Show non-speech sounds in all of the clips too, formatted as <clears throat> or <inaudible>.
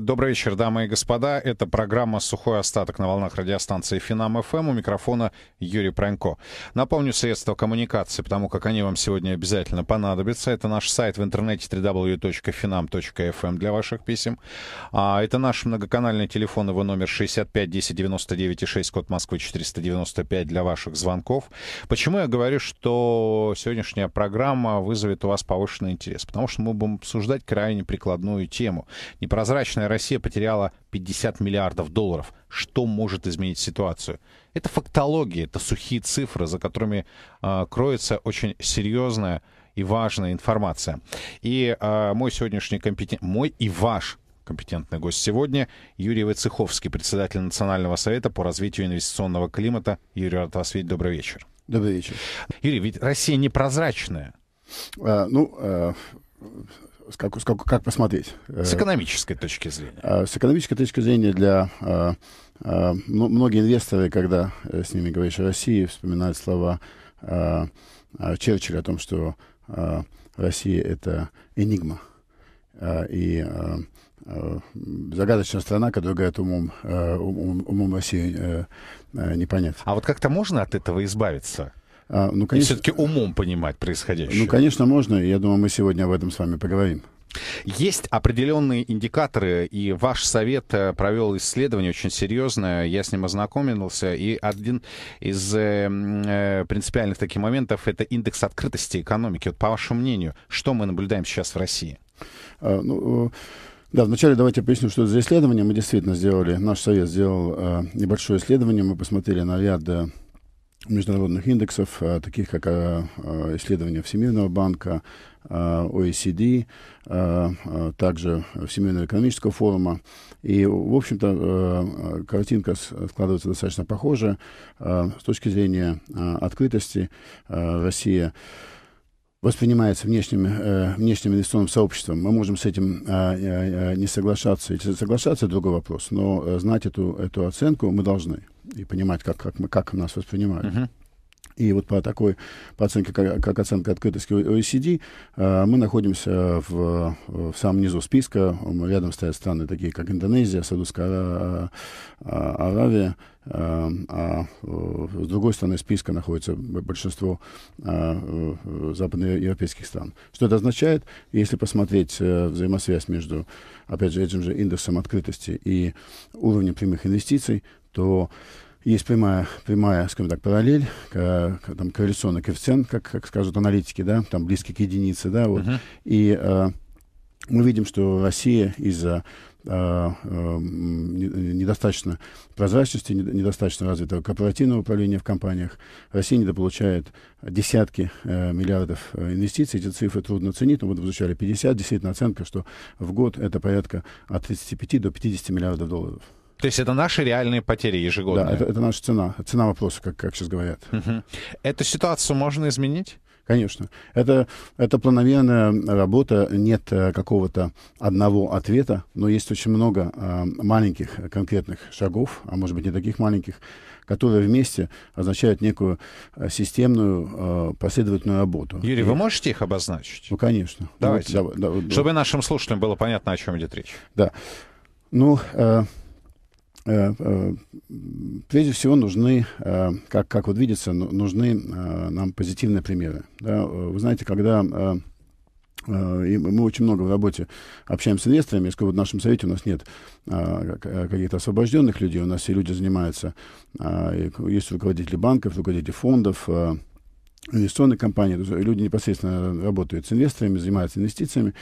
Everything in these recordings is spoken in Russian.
Добрый вечер, дамы и господа. Это программа «Сухой остаток» на волнах радиостанции «Финам-ФМ». У микрофона Юрий Пронько. Напомню средства коммуникации, потому как они вам сегодня обязательно понадобятся. Это наш сайт в интернете www.finam.fm для ваших писем. А, это наш многоканальный телефон, его номер 65 10 99 6, код Москвы 495 для ваших звонков. Почему я говорю, что сегодняшняя программа вызовет у вас повышенный интерес? Потому что мы будем обсуждать крайне прикладную тему. Непрозрачная Единственная Россия потеряла 50 миллиардов долларов. Что может изменить ситуацию? Это фактология, это сухие цифры, за которыми э, кроется очень серьезная и важная информация. И э, мой сегодняшний компетент... Мой и ваш компетентный гость сегодня Юрий Войцеховский, председатель Национального совета по развитию инвестиционного климата. Юрий, рад вас видеть. Добрый вечер. Добрый вечер. Юрий, ведь Россия непрозрачная. А, ну, а как, как, как посмотреть? Э, с экономической точки зрения. Э, с экономической точки зрения для... Э, ну, многие инвесторы, когда с ними говоришь о России, вспоминают слова Черчилля о том, что Россия — это энигма. И загадочная страна, которая говорит умом, умом России непонятно. А вот как-то можно от этого избавиться? А, ну, конечно, и все-таки умом понимать происходящее. Ну, конечно, можно. Я думаю, мы сегодня об этом с вами поговорим. Есть определенные индикаторы, и ваш совет э, провел исследование очень серьезное, я с ним ознакомился, и один из э, э, принципиальных таких моментов — это индекс открытости экономики. Вот по вашему мнению, что мы наблюдаем сейчас в России? А, ну, да, вначале давайте поясню, что это за исследование. Мы действительно сделали, наш совет сделал небольшое исследование, мы посмотрели на ряд международных индексов, э, таких как э, э, исследования Всемирного банка, OECD, также Всемирного экономического форума. И, в общем-то, картинка складывается достаточно похожая. С точки зрения открытости Россия воспринимается внешним, э, внешним инвестиционным сообществом. Мы можем с этим э, э, не соглашаться. Если соглашаться, другой вопрос. Но э, знать эту, эту оценку мы должны и понимать, как, как, мы, как нас воспринимают. Uh-huh. И вот по такой, по оценке, как, как оценка открытости OECD, э, мы находимся в, в самом низу списка. Рядом стоят страны такие, как Индонезия, Саудовская Аравия, Эм, а э, с другой стороны списка находится большинство э, э, западноевропейских стран. Что это означает? Если посмотреть взаимосвязь между, опять же, этим же индексом открытости и уровнем прямых инвестиций, то есть прямая, прямая, скажем так, параллель, к, к, там корреляционный коэффициент, как, как скажут аналитики, да, там близкий к единице, да, вот. Uh-huh. И э, мы видим, что Россия из-за а, а, недостаточно прозрачности, недостаточно развитого корпоративного управления в компаниях. Россия недополучает десятки э, миллиардов э, инвестиций. Эти цифры трудно ценить, но мы изучали 50, действительно оценка, что в год это порядка от 35 до 50 миллиардов долларов. То есть это наши реальные потери ежегодно. Да, это, это наша цена, цена вопроса, как, как сейчас говорят. Угу. Эту ситуацию можно изменить? Конечно. Это, это планомерная работа. Нет э, какого-то одного ответа, но есть очень много э, маленьких конкретных шагов, а может быть не таких маленьких, которые вместе означают некую э, системную последовательную работу. Юрий, И... вы можете их обозначить? Ну, конечно. Давайте. Вот, Чтобы нашим слушателям было понятно, о чем идет речь. Да. Ну, Э, э, прежде всего нужны, э, как, как вот видится, ну, нужны нам позитивные примеры. Да? Вы знаете, когда и мы очень много в работе общаемся с инвесторами. Если в нашем совете у нас нет каких-то освобожденных людей, у нас все люди занимаются. есть руководители банков, руководители фондов, инвестиционные компании. Люди непосредственно работают с инвесторами, занимаются инвестициями.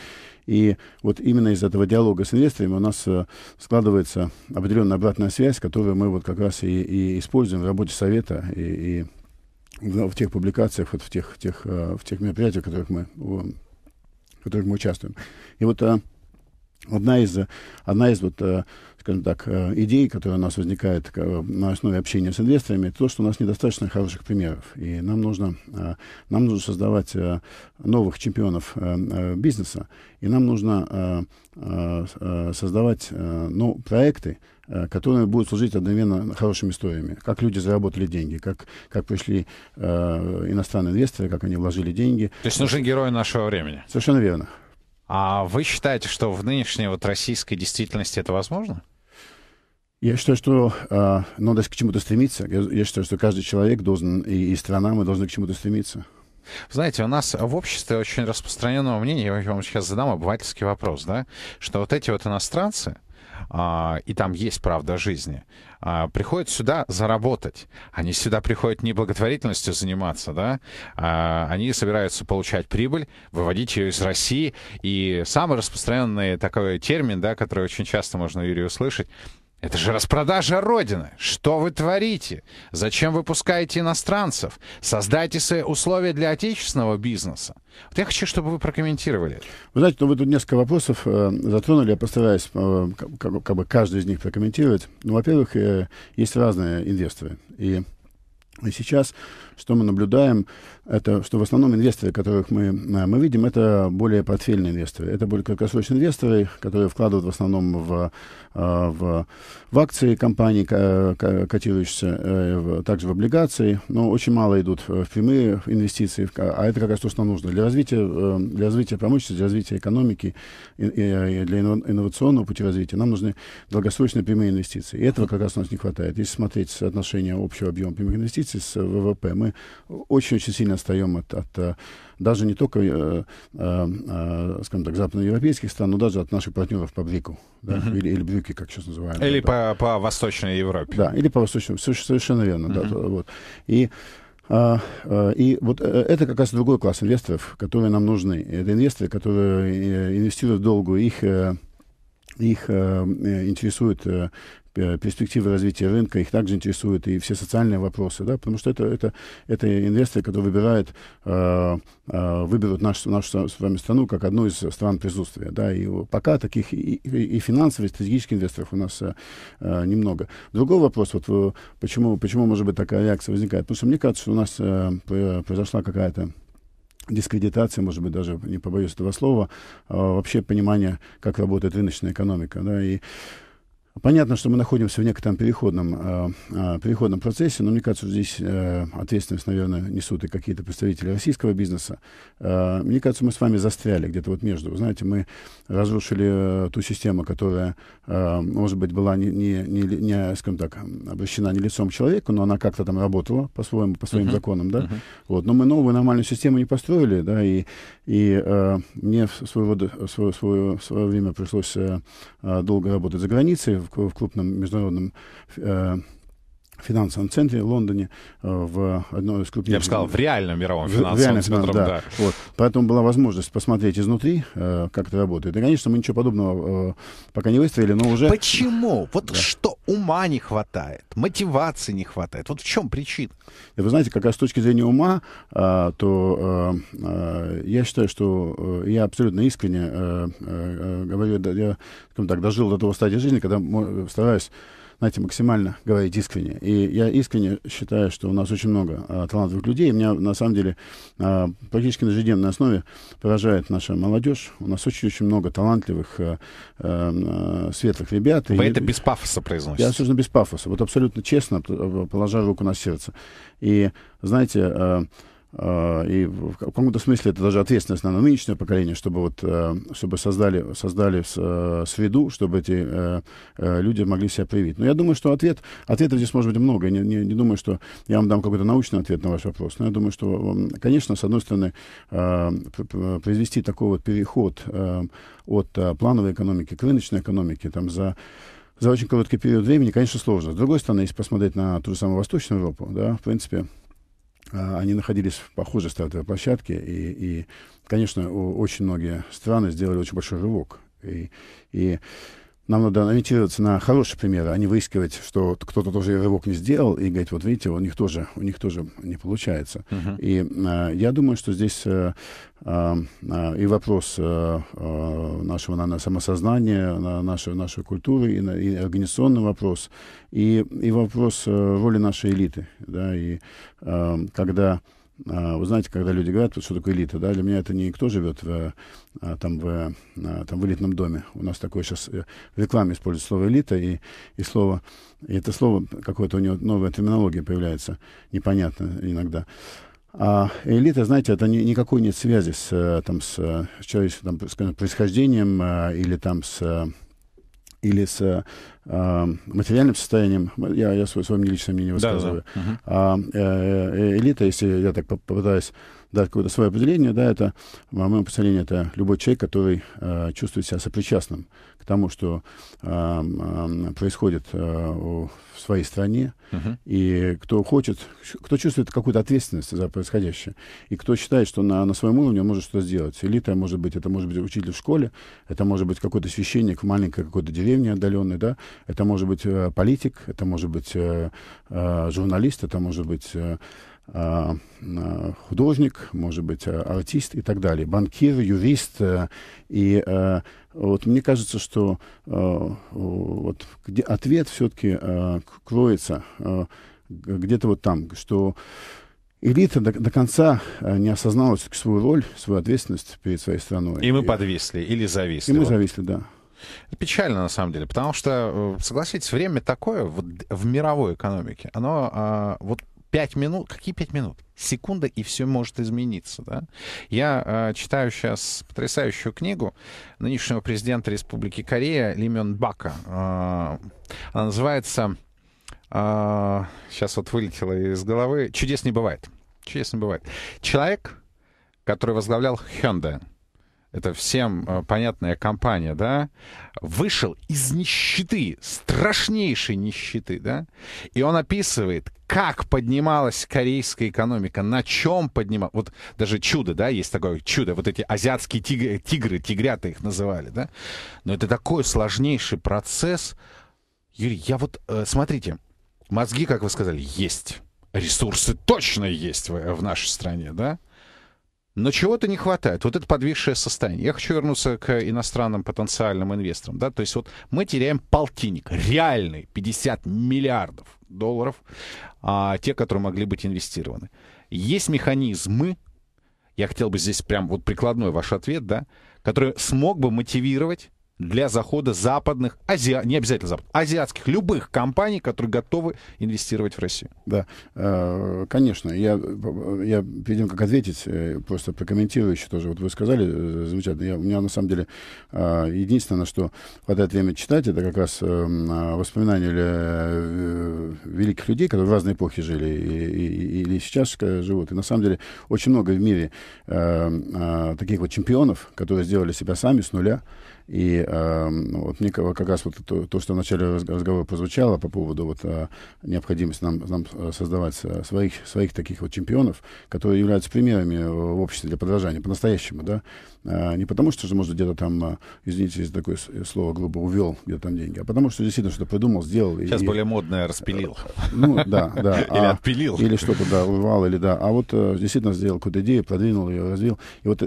И вот именно из этого диалога с инвесторами у нас э, складывается определенная обратная связь, которую мы вот как раз и, и используем в работе совета и, и в, в тех публикациях, вот в тех, тех, э, в тех мероприятиях, в которых мы, в которых мы участвуем. И вот э, одна из, одна из вот скажем так, э, идей, которые у нас возникают э, на основе общения с инвесторами, то, что у нас недостаточно хороших примеров. И нам нужно, э, нам нужно создавать новых чемпионов бизнеса, и нам нужно создавать ну, проекты, которые будут служить одновременно хорошими историями. Как люди заработали деньги, как, как пришли иностранные инвесторы, как они вложили деньги. То есть нужны герои нашего времени? Совершенно верно. А вы считаете, что в нынешней вот российской действительности это возможно? Я считаю, что э, надо к чему-то стремиться. Я, я считаю, что каждый человек должен, и, и страна, мы должны к чему-то стремиться. Знаете, у нас в обществе очень распространенного мнения, я вам сейчас задам обывательский вопрос, да, что вот эти вот иностранцы, а, и там есть правда жизни, а, приходят сюда заработать. Они сюда приходят не благотворительностью заниматься, да, а, они собираются получать прибыль, выводить ее из России. И самый распространенный такой термин, да, который очень часто можно, Юрий, услышать, это же распродажа Родины. Что вы творите? Зачем выпускаете иностранцев? Создайте свои условия для отечественного бизнеса. Вот я хочу, чтобы вы прокомментировали. Вы знаете, ну, вы тут несколько вопросов э, затронули. Я постараюсь э, как, как бы каждый из них прокомментировать. Ну, во-первых, э, есть разные инвесторы. И и сейчас что мы наблюдаем, это что в основном инвесторы, которых мы, э, мы видим, это более портфельные инвесторы. Это более краткосрочные инвесторы, которые вкладывают в основном в, э, в, в акции компаний, котирующиеся, э, также в облигации, но очень мало идут в прямые инвестиции, а это как раз то, что нужно для развития, для развития промышленности, для развития экономики и, и для инновационного пути развития. Нам нужны долгосрочные прямые инвестиции. И этого как раз у нас не хватает. Если смотреть соотношение общего объема прямых инвестиций с ВВП, мы мы очень-очень сильно отстаем от, от э, даже не только, э, э, э, скажем так, западноевропейских стран, но даже от наших партнеров по БРИКу, да, uh-huh. или, или БРИКе, как сейчас называют Или да. по, по Восточной Европе. Да, или по Восточной, совершенно верно, uh-huh. да, вот. И а, э, и вот это как раз другой класс инвесторов, которые нам нужны. Это инвесторы, которые инвестируют в долгу. Их их э, интересует э, э перспективы развития рынка, их также интересуют и все социальные вопросы, да, потому что это, это, это инвесторы, которые выбирают, э, э, выберут нашу, нашу с вами страну как одну из стран присутствия. Да, и пока таких и, и финансовых, и стратегических инвесторов у нас э, э немного. Другой вопрос, вот э, почему, почему может быть такая реакция возникает? Потому что мне кажется, что у нас э, произошла какая-то дискредитация, может быть, даже не побоюсь этого слова, а, вообще понимание, как работает рыночная экономика. Да, и Понятно, что мы находимся в некотором переходном, э, переходном процессе, но мне кажется, что здесь э, ответственность, наверное, несут и какие-то представители российского бизнеса. Э, мне кажется, мы с вами застряли где-то вот между. Вы знаете, мы разрушили э, ту систему, которая, э, может быть, была не, не, не, не скажем так, обращена не лицом к человеку, но она как-то там работала по, своему, по своим uh-huh. законам, да. Uh-huh. Вот. Но мы новую нормальную систему не построили, да, и, и э, мне в своего, свое, свое, свое время пришлось э, э, долго работать за границей в, в крупном международном э, финансовом центре в Лондоне, э, в одной из крупнейших... Я бы сказал, в реальном мировом финансовом в, реальном центре, да. да. Вот. Поэтому была возможность посмотреть изнутри, э, как это работает. И, конечно, мы ничего подобного э, пока не выставили, но уже... Почему? Вот да. что ума не хватает, мотивации не хватает. Вот в чем причина? Вы знаете, как раз с точки зрения ума, то я считаю, что я абсолютно искренне говорю, я, так, дожил до того стадии жизни, когда стараюсь знаете, максимально говорить искренне. И я искренне считаю, что у нас очень много а, талантливых людей. И меня, на самом деле, а, практически на ежедневной основе поражает наша молодежь. У нас очень-очень много талантливых, а, а, а светлых ребят. Вы и, это без пафоса произносите? Я абсолютно без пафоса. Вот абсолютно честно, положа руку на сердце. И, знаете... А, а, и в каком-то смысле это даже ответственность, на нынешнее поколение, чтобы, вот, э, чтобы создали, создали с виду, э, чтобы эти э, люди могли себя привить. Но я думаю, что ответ, ответов здесь может быть много. Я не, не, не думаю, что я вам дам какой-то научный ответ на ваш вопрос. Но я думаю, что, конечно, с одной стороны, произвести такой вот переход от плановой экономики к рыночной экономике там, за за очень короткий период времени, конечно, сложно. С другой стороны, если посмотреть на ту же самую Восточную Европу, да, в принципе, а, они находились в похожей стартовой площадке, и, и, конечно, очень многие страны сделали очень большой рывок. И, и нам надо ориентироваться на хорошие примеры, а не выискивать, что кто-то тоже рывок не сделал, и говорить, вот видите, у них тоже, у них тоже не получается. Uh-huh. И э, я думаю, что здесь э, э, э и вопрос э, э нашего наверное, самосознания, на нашей, нашей культуры, и, на, и организационный вопрос, и, и вопрос э, роли нашей элиты. Да, и э, когда а, вы знаете, когда люди говорят, что такое элита, да, для меня это не кто живет в, а, там, в, а, там, в элитном доме. У нас такое сейчас э, в рекламе используют слово элита, и, и слово, и это слово какое-то у него новая терминология появляется, непонятно иногда. А элита, знаете, это ни, никакой нет связи с, э, там, с э, человеческим там, скажем, происхождением или там с или с э, материальным состоянием, я, я свое, свое личное мнение высказываю, да, да. Угу. а э, э, элита, если я так попытаюсь дать какое-то свое определение, да, это, в моем определению, это любой человек, который э, чувствует себя сопричастным к тому, что э, э, происходит э, в своей стране, uh-huh. и кто хочет, кто чувствует какую-то ответственность за происходящее, и кто считает, что на, на своем уровне он может что-то сделать. Элита, может быть, это может быть учитель в школе, это может быть какой-то священник в маленькой какой-то деревне отдаленной, да, это может быть э, политик, это может быть э, э, журналист, это может быть... Э, Э, э, художник, может быть, э, артист и так далее, банкир, юрист. И вот мне кажется, что вот, где ответ все-таки кроется где-то вот там, что элита до, до конца не осознала свою роль, свою ответственность перед своей страной. И мы и, подвисли или зависли. И мы вот. зависли, да. Это печально, на самом деле, потому что, согласитесь, время такое вот, в мировой экономике. Оно а, вот Пять минут, какие пять минут? Секунда, и все может измениться. Да? Я э, читаю сейчас потрясающую книгу нынешнего президента Республики Корея Лимен Бака. Э, она называется... Э, а, сейчас вот вылетела из головы. «Чудес не бывает». Чудес не бывает. Человек, который возглавлял Hyundai, это всем э, понятная компания, да, вышел из нищеты, страшнейшей нищеты, да, и он описывает, как поднималась корейская экономика, на чем поднималась. Вот даже чудо, да, есть такое чудо. Вот эти азиатские тигры, тигры тигрята их называли, да. Но это такой сложнейший процесс. Юрий, я вот, э, смотрите, мозги, как вы сказали, есть. Ресурсы точно есть в, э, в нашей стране, да. Но чего-то не хватает. Вот это подвисшее состояние. Я хочу вернуться к иностранным потенциальным инвесторам. Да? То есть вот мы теряем полтинник, реальный 50 миллиардов долларов, а, те, которые могли быть инвестированы. Есть механизмы, я хотел бы здесь прям вот прикладной ваш ответ, да, который смог бы мотивировать для захода западных, азиа не обязательно запад, азиатских, любых компаний, которые готовы инвестировать в Россию. Да, э, конечно. Я, я перед тем, как ответить, э, просто прокомментирую еще тоже. Вот вы сказали э, замечательно. Я, у меня, на самом деле, единственное, на что хватает время читать, это как раз эм, воспоминания великих людей, которые в разные эпохи жили и, или сейчас живут. И, на самом деле, очень много в мире эм, таких вот чемпионов, которые сделали себя сами с нуля, и э, вот мне как раз вот то, то, что в начале разговора прозвучало по поводу вот э, необходимости нам, нам э, создавать э, своих, своих таких вот чемпионов, которые являются примерами в обществе для подражания по-настоящему, да, не потому что же, может, где-то там, извините, если такое слово грубо увел где-то там деньги, а потому что действительно что-то придумал, сделал. Сейчас и, более модное распилил. Ну, да, да. <laughs> Или а, отпилил. Или что-то, да, урвал, или да. А вот действительно сделал какую-то идею, продвинул ее, развил. И вот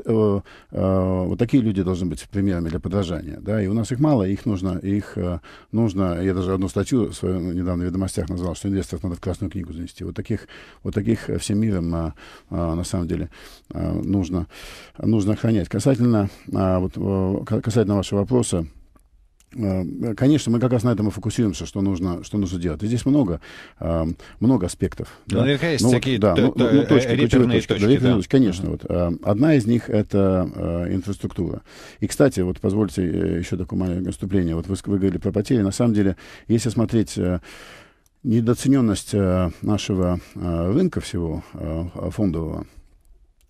вот такие люди должны быть примерами для подражания подражания, да, и у нас их мало, их нужно, их э, нужно, я даже одну статью свою недавно в «Ведомостях» назвал, что инвесторов надо в Красную книгу занести. Вот таких, вот таких э, всем миром, э, на самом деле, нужно, нужно охранять. Касательно, вот, касательно вашего вопроса, Э, конечно, мы как раз на этом и фокусируемся, что нужно, что нужно делать. И здесь много, э, много аспектов. Ну, да? наверняка есть ну, такие да, ну, ну, ну, точки, ключевые точки. конечно, вот. Э, одна из них — это инфраструктура. И, кстати, вот позвольте еще такое маленькое выступление. Вот вы, вы говорили про потери. На самом деле, если смотреть недооцененность нашего рынка всего фондового,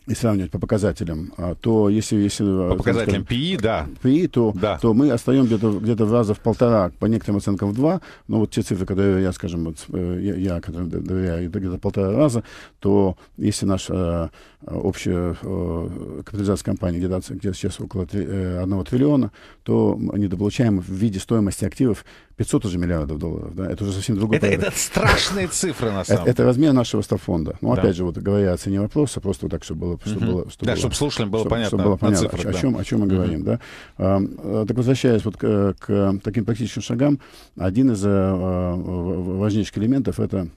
и сравнивать по показателям, а, то если... если э, по показателям скажем, PI, e, да. ПИ, e, то, да. то мы остаем где-то где, -то, в раза в полтора, по некоторым оценкам в два, но вот те цифры, которые я, скажем, вот, э, я, я которым доверяю, где-то полтора раза, то если наш э, общая э, капитализация компании где-то сейчас около 3, 1 э, триллиона, то недополучаем в виде стоимости активов 500 уже миллиардов долларов. Да? Это уже совсем другой это, порядок. это страшные цифры, на э, самом деле. Это, размер нашего стаффонда. Ну, опять же, вот говоря о цене вопроса, просто так, чтобы было... Чтобы было чтобы да, было, чтобы слушателям было понятно чтобы было понятно, цифрах, о, чем, о чем мы говорим. Да? так возвращаясь вот к, таким практическим шагам, один из важнейших элементов — это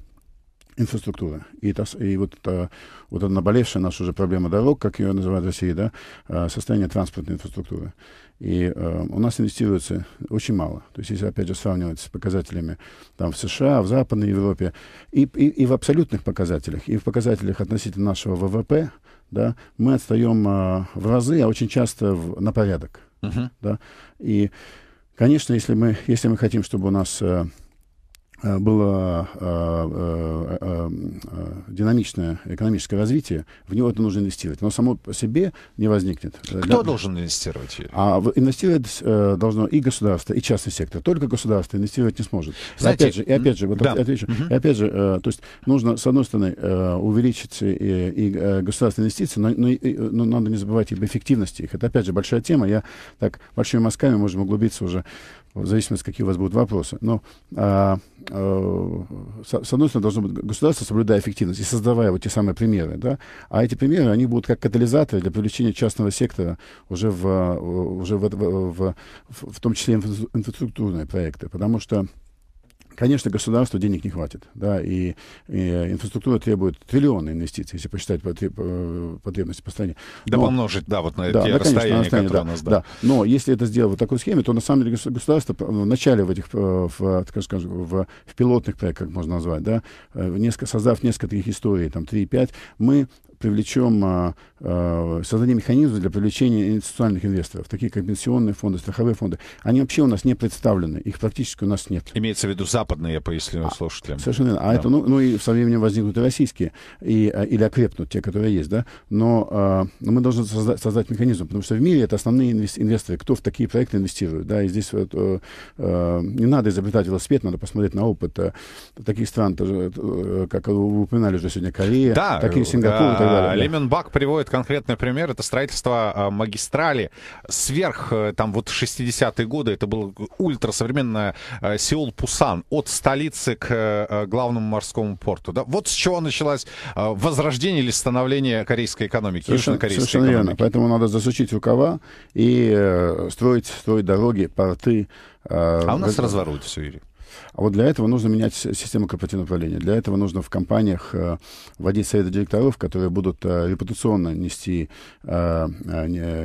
инфраструктура. И, та, и вот, а, вот эта наболевшая наша уже проблема дорог, как ее называют в России, да, а, состояние транспортной инфраструктуры. И э, у нас инвестируется очень мало. То есть, если, опять же, сравнивать с показателями там, в США, в Западной Европе, и, и, и в абсолютных показателях, и в показателях относительно нашего ВВП, да, мы отстаем э, в разы, а очень часто в, на порядок. Uh-huh. Да? И, конечно, если мы, если мы хотим, чтобы у нас... Э, Э, было э, э, динамичное экономическое развитие, в него это нужно инвестировать. Но само по себе не возникнет. Кто да? должен инвестировать? А инвестировать должно и государство, и частный сектор. Только государство инвестировать не сможет. Знаете, опять же, и опять же, вот да. отвечу, угу. и опять же, то есть нужно, с одной стороны, увеличить и, и государственные инвестиции, но, но, и, но надо не забывать об эффективности их. Это опять же большая тема. Я так большими мазками можем углубиться уже в зависимости, какие у вас будут вопросы. Но, а, а, с одной стороны, должно быть государство, соблюдая эффективность и создавая вот те самые примеры, да, а эти примеры, они будут как катализаторы для привлечения частного сектора уже в, а, уже в, в, в, в том числе инфраструктурные проекты, потому что Конечно, государству денег не хватит, да, и, и инфраструктура требует триллионы инвестиций, если посчитать э, потребности по стране. Но, да помножить, да, вот на да, те да, расстояния, конечно, расстояния, да, у нас, да. да. Но если это сделать в такой схеме, то на самом деле государство э, в начале в этих, э, в, так скажем, в, в пилотных проектах, как можно назвать, да, в несколько, создав несколько таких историй, там, 3-5, мы привлечем, а, а, создание механизмов для привлечения институциональных инвесторов, такие как пенсионные фонды, страховые фонды. Они вообще у нас не представлены, их практически у нас нет. Имеется в виду западные, я поясню а, слушателям. Совершенно верно. А да. это, ну, ну и со временем возникнут и российские, и, а, или окрепнут те, которые есть, да. Но, а, но мы должны создать, создать механизм, потому что в мире это основные инвесторы, кто в такие проекты инвестирует, да, и здесь вот, а, не надо изобретать велосипед, надо посмотреть на опыт э, таких стран, как вы упоминали уже сегодня, Корея, да, такие Сингапур, да а, далее. Лемен Бак приводит конкретный пример. Это строительство а, магистрали сверх, э, там вот 60-е годы, это было ультрасовременное э, Сеул-Пусан от столицы к э, главному морскому порту. Да? Вот с чего началось возрождение или становление корейской экономики, совершенно, корейской совершенно экономики. верно. Поэтому надо засучить рукава и строить, строить дороги, порты. А у нас разворот все. Сирии. А вот для этого нужно менять систему корпоративного управления. Для этого нужно в компаниях э, вводить советы директоров, которые будут э, репутационно нести, э,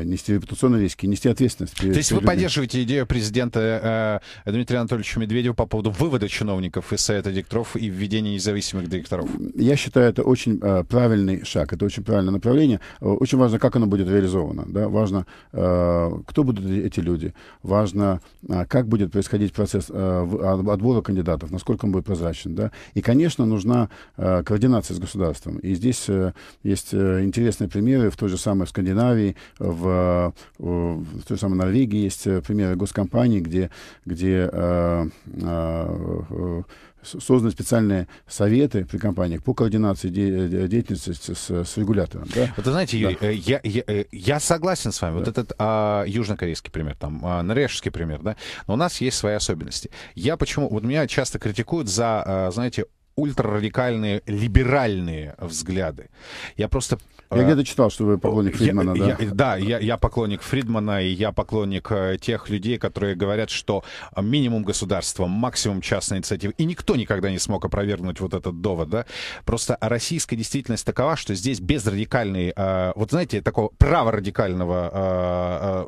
нести репутационные риски, нести ответственность. Перед, То есть перед вы людьми. поддерживаете идею президента Дмитрия Анатольевича Медведева по поводу вывода чиновников из совета директоров и введения независимых директоров? Я считаю, это очень правильный шаг, это очень правильное направление. Очень важно, как оно будет реализовано. Да? Важно, кто будут эти люди. Важно, как будет происходить процесс отбора кандидатов, насколько он будет прозрачен. Да? И, конечно, нужна э, координация с государством. И здесь э, есть э, интересные примеры в той же самой Скандинавии, в, э, в той же самой Норвегии есть э, примеры госкомпаний, где, где э, э, созданы специальные советы при компаниях по координации де- деятельности с, с, с регулятором. Да? Вот, вы знаете, Юрий, да. Э, я, я, э, я согласен с вами. Да. Вот этот а, южнокорейский пример, там, а, норвежский пример, да, но у нас есть свои особенности. Я почему... Вот меня часто критикуют за, а, знаете, ультрарадикальные либеральные взгляды. Я просто я э, где-то читал, что вы поклонник Фридмана, да? да, я, я поклонник Фридмана, и я поклонник э, тех людей, которые говорят, что минимум государства, максимум частной инициативы. И никто никогда не смог опровергнуть вот этот довод, да? Просто российская действительность такова, что здесь без радикальной, э, вот знаете, такого праворадикального,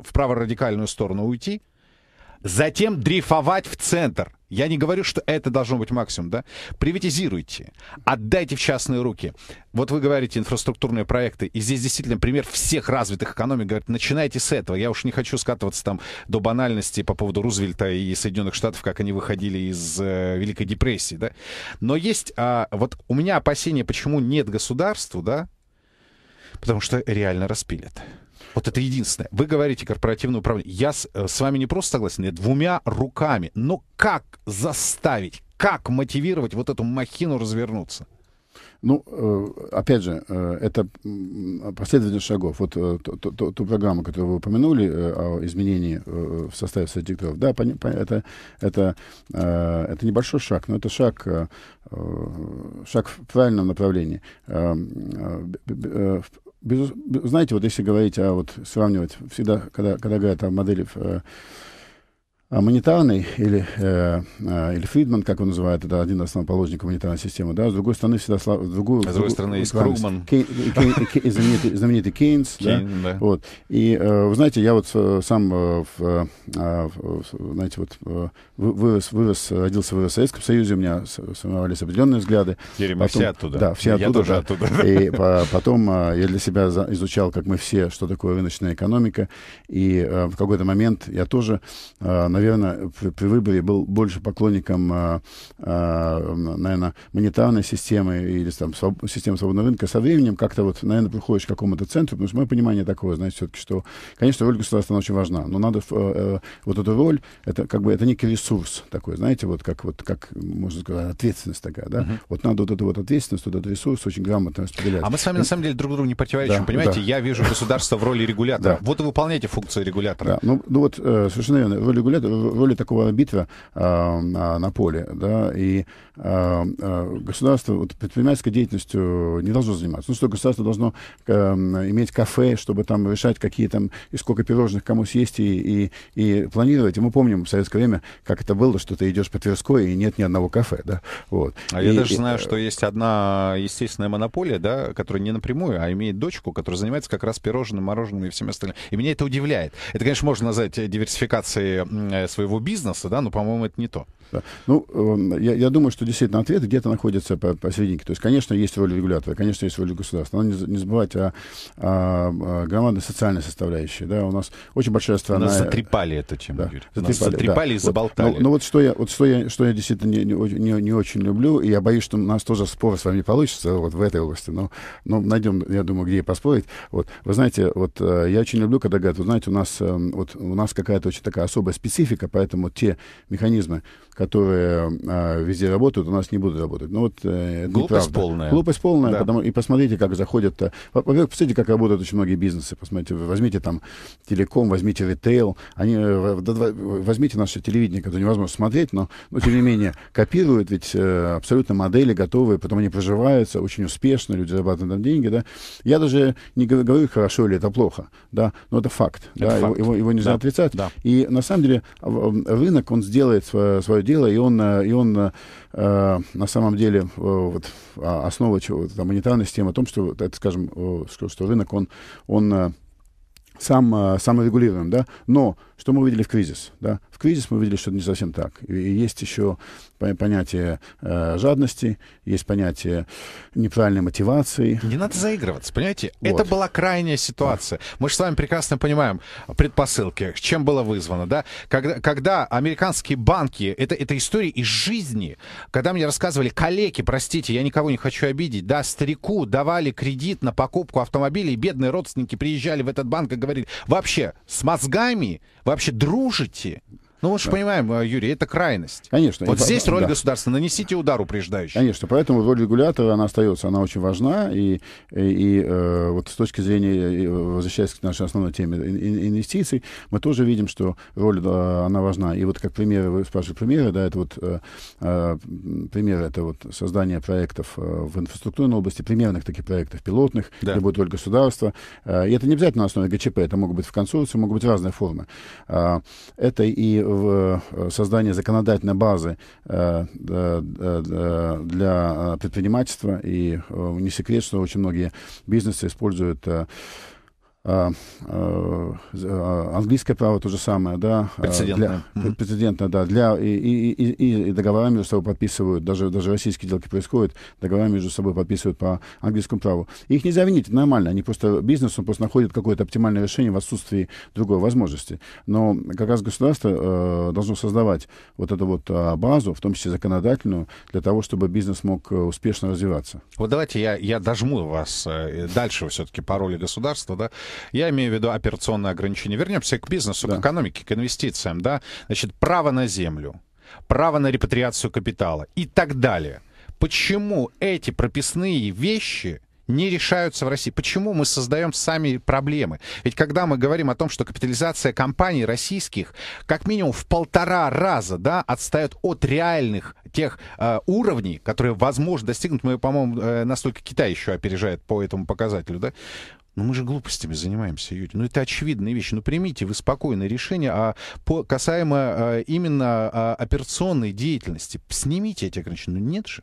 в праворадикальную сторону уйти — затем дрейфовать в центр. Я не говорю, что это должно быть максимум, да? Приватизируйте, отдайте в частные руки. Вот вы говорите инфраструктурные проекты, и здесь действительно пример всех развитых экономик говорит, начинайте с этого. Я уж не хочу скатываться там до банальности по поводу Рузвельта и Соединенных Штатов, как они выходили из э, Великой депрессии, да? Но есть, а, вот у меня опасения, почему нет государства, да? Потому что реально распилят. Вот это единственное. Вы говорите корпоративное управление. Я с, э, с вами не просто согласен, я двумя руками. Но как заставить, как мотивировать вот эту махину развернуться? Ну, э, опять же, э, это последовательность шагов. Вот ту, программу, которую вы упомянули, о изменении в составе Совета директоров, да, это, это, это небольшой шаг, но это шаг, шаг в правильном направлении. Эм, без, знаете, вот если говорить, а вот сравнивать всегда, когда, когда говорят о моделях. Э, а монетарный или, э, э, или Фридман, как он называет, это один основоположник монетарной системы, да, с другой стороны всегда... Слав... Другую, с другой стороны есть Кругман. знаменитый, знаменитый Кейнс, Кейн, да? да. Вот. И, э, вы знаете, я вот э, сам, э, в, э, а, знаете, вот э, вырос, вырос, родился в Советском Союзе, у меня сформировались определенные взгляды. Теперь мы все оттуда. Да, все я оттуда. Я тоже да. оттуда. И по, потом э, я для себя за, изучал, как мы все, что такое рыночная экономика, и э, в какой-то момент я тоже э, наверное, при, при выборе был больше поклонником, э, а, э, а, наверное, монетарной системы или там своб системы свободного рынка. Со временем как-то вот, наверное, приходишь к какому-то центру, потому что мое понимание такое, знаете, все-таки, что, конечно, роль государства она очень важна, но надо э, э, вот эту роль, это как бы это некий ресурс такой, знаете, вот как вот как можно сказать ответственность такая, да. Uh-huh. Вот надо вот эту вот ответственность, вот этот ресурс очень грамотно распределять. А мы с вами И... на самом деле друг другу не противоречим, да, понимаете? Да. Я вижу государство в роли регулятора. <laughs> Да. Вот и выполняйте функцию регулятора. Да. Ну, ну вот э, совершенно верно. Роль регулятора роли такого арбитра э, а, на, на поле, да, и э, государство вот, предпринимательской деятельностью не должно заниматься. Ну, что государство должно э, иметь кафе, чтобы там решать, какие там и сколько пирожных кому съесть и, и, и планировать. И мы помним в советское время, как это было, что ты идешь по Тверской и нет ни одного кафе, да, вот. А и, я даже и, знаю, что есть одна естественная монополия, да, которая не напрямую, а имеет дочку, которая занимается как раз пирожным, мороженым и всем остальным. И меня это удивляет. Это, конечно, можно назвать диверсификацией Э, своего бизнеса, да, но, по-моему, это не то. Да. Ну, эм, я, я думаю, что действительно ответ где-то находится по, посерединке. То есть, конечно, есть роль регулятора, конечно, есть роль государства. но не, не забывать о, о, о громадной социальной составляющей. Да? У нас очень большая страна... Нас затрепали это чем, да, Юрий. Затрепали, нас затрепали да. и заболтали. Вот, ну, ну вот что я, вот что я, что я действительно не, не, не очень люблю, и я боюсь, что у нас тоже спор с вами получится вот в этой области. Но, но найдем, я думаю, где поспорить. Вот, вы знаете, вот э, я очень люблю, когда говорят, вы знаете, у нас, эм, вот, у нас какая-то очень такая особая специфика, специфика, поэтому те механизмы, которые а, везде работают, у нас не будут работать. Ну вот э, глупость полная. Глупость полная, да. потому и посмотрите, как заходят. Э, во-первых, посмотрите, как работают очень многие бизнесы. Посмотрите, возьмите там телеком, возьмите ритейл, они э, возьмите наше телевидение, которое невозможно смотреть, но, но тем не менее копируют ведь э, абсолютно модели готовые, потом они проживаются очень успешно, люди зарабатывают там деньги, да. Я даже не говорю хорошо или это плохо, да, но это факт, это да, факт. Его, его, его нельзя да. отрицать. Да. И на самом деле рынок, он сделает свое, свое дело, и он, э, и он э, э, на самом деле вот, а, основа чего, там, монетарной системы о том, что, это, скажем, что, что рынок, он, он сам, саморегулируем, да, но что мы увидели в кризис? Да? В кризис мы увидели, что это не совсем так. И, и есть еще понятие э, жадности, есть понятие неправильной мотивации. Не надо заигрываться, понимаете? Вот. Это была крайняя ситуация. Мы же с вами прекрасно понимаем предпосылки, чем было вызвано. Да? Когда, когда американские банки, это, это история из жизни, когда мне рассказывали коллеги, простите, я никого не хочу обидеть, да, старику давали кредит на покупку автомобилей, бедные родственники приезжали в этот банк и говорили, вообще, с мозгами вообще дружите? Ну, мы же да. понимаем, э, Юрий, это крайность. Конечно. Вот и, здесь роль да. государства. Нанесите удар упреждающий. Конечно. Поэтому роль регулятора, она остается, она очень важна. И, и, и э, вот с точки зрения, э, возвращаясь к нашей основной теме инвестиций, мы тоже видим, что роль, да, э, она важна. И вот как пример, вы спрашивали примеры, да, это вот э, примеры, это вот создание проектов в инфраструктурной области, примерных таких проектов, пилотных, да. где будет государства. И это не обязательно на основе ГЧП, это могут быть в консорциуме, могут быть разные формы. Это и в э, создании законодательной базы э, э, для предпринимательства. И не секрет, что очень многие бизнесы используют а, а, а, английское право то же самое, да. Прецедентное. Для, mm-hmm. Прецедентное, да. Для, и, и, и, и договора между собой подписывают, даже, даже российские делки происходят, договора между собой подписывают по английскому праву. Их нельзя винить, нормально. Они просто, бизнес, он просто находит какое-то оптимальное решение в отсутствии другой возможности. Но как раз государство э, должно создавать вот эту вот э, базу, в том числе законодательную, для того, чтобы бизнес мог э, успешно развиваться. Вот давайте я, я дожму вас э, дальше все-таки по роли государства, да. Я имею в виду операционные ограничения. Вернемся к бизнесу, да. к экономике, к инвестициям. Да? Значит, право на землю, право на репатриацию капитала и так далее. Почему эти прописные вещи не решаются в России. Почему мы создаем сами проблемы? Ведь когда мы говорим о том, что капитализация компаний российских как минимум в полтора раза да, отстает от реальных тех э, уровней, которые возможно достигнут, мы, по-моему, э, настолько Китай еще опережает по этому показателю, да, ну мы же глупостями занимаемся, Юрий. Ну, это очевидная вещь. Ну, примите вы спокойное решение а по, касаемо а, именно а, операционной деятельности. Снимите эти ограничения. Ну, нет же.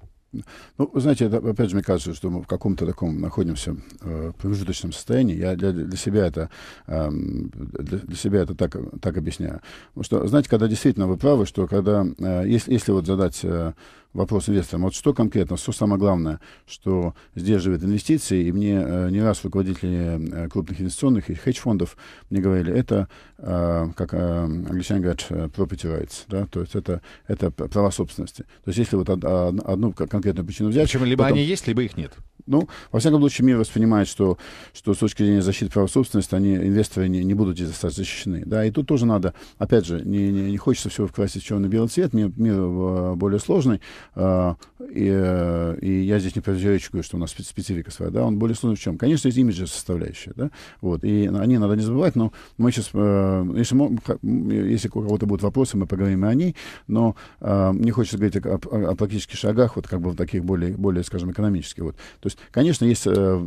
Ну, знаете, это, опять же, мне кажется, что мы в каком-то таком находимся э, промежуточном состоянии. Я для, для себя это, э, для, для себя это так, так объясняю. Потому что, знаете, когда действительно вы правы, что когда, э, если, если вот задать... Э, вопрос инвесторам. Вот что конкретно, что самое главное, что сдерживает инвестиции, и мне э, не раз руководители э, крупных инвестиционных и хедж-фондов мне говорили, это, э, как э, англичане говорят, э, property rights, да, то есть это, это права собственности. То есть если вот од, од, одну конкретную причину взять... Причем либо потом... они есть, либо их нет. Ну, во всяком случае, мир воспринимает, что, что с точки зрения защиты права собственности они, инвесторы не, не будут здесь защищены. Да? И тут тоже надо, опять же, не, не, не хочется все вкрасить в черно-белый цвет, мир, мир э, более сложный. Э, и, э, и я здесь не противоречу, что у нас специфика своя. Да? Он более сложный в чем? Конечно, есть имиджи составляющая. Да? Вот, и они надо не забывать, но мы сейчас, э, если, мы, если у кого-то будут вопросы, мы поговорим и о ней, но э, мне хочется говорить о, о, о практических шагах, вот как бы в таких более, более скажем, экономических. Вот. То есть, конечно, есть э, э,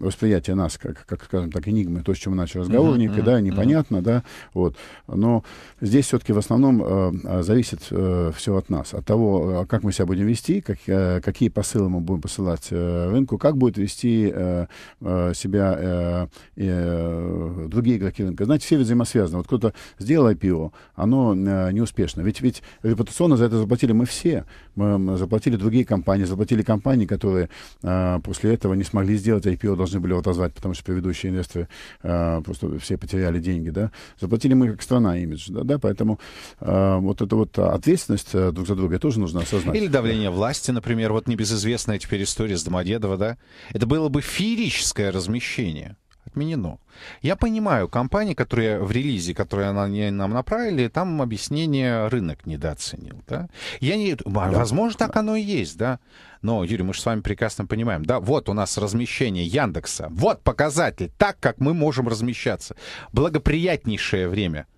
восприятие нас как, как, скажем так, энигмы, то, с чем начал разговор, mm-hmm. да, непонятно, mm-hmm. да, вот. Но здесь все-таки в основном э, зависит э, все от нас, от того, э, как мы себя будем вести, как, э, какие посылы мы будем посылать э, рынку, как будет вести э, э себя э, э, другие игроки рынка. Знаете, все ведь взаимосвязаны. Вот кто-то сделал IPO, оно э, неуспешно. Ведь, ведь репутационно за это заплатили мы все. Мы заплатили другие компании, заплатили компании, которые э, после этого не смогли сделать, IPO а должны были отозвать, потому что предыдущие инвесторы э, просто все потеряли деньги, да. Заплатили мы как страна имидж, да, да поэтому э, вот эта вот ответственность э, друг за друга тоже нужно осознать. Или давление власти, например, вот небезызвестная теперь история с Домодедово, да. Это было бы феерическое размещение отменено. Я понимаю, компании, которые в релизе, которые они нам направили, там объяснение рынок недооценил. Да? Я не... Да. Возможно, так оно и есть, да. Но, Юрий, мы же с вами прекрасно понимаем, да, вот у нас размещение Яндекса, вот показатель, так, как мы можем размещаться. Благоприятнейшее время.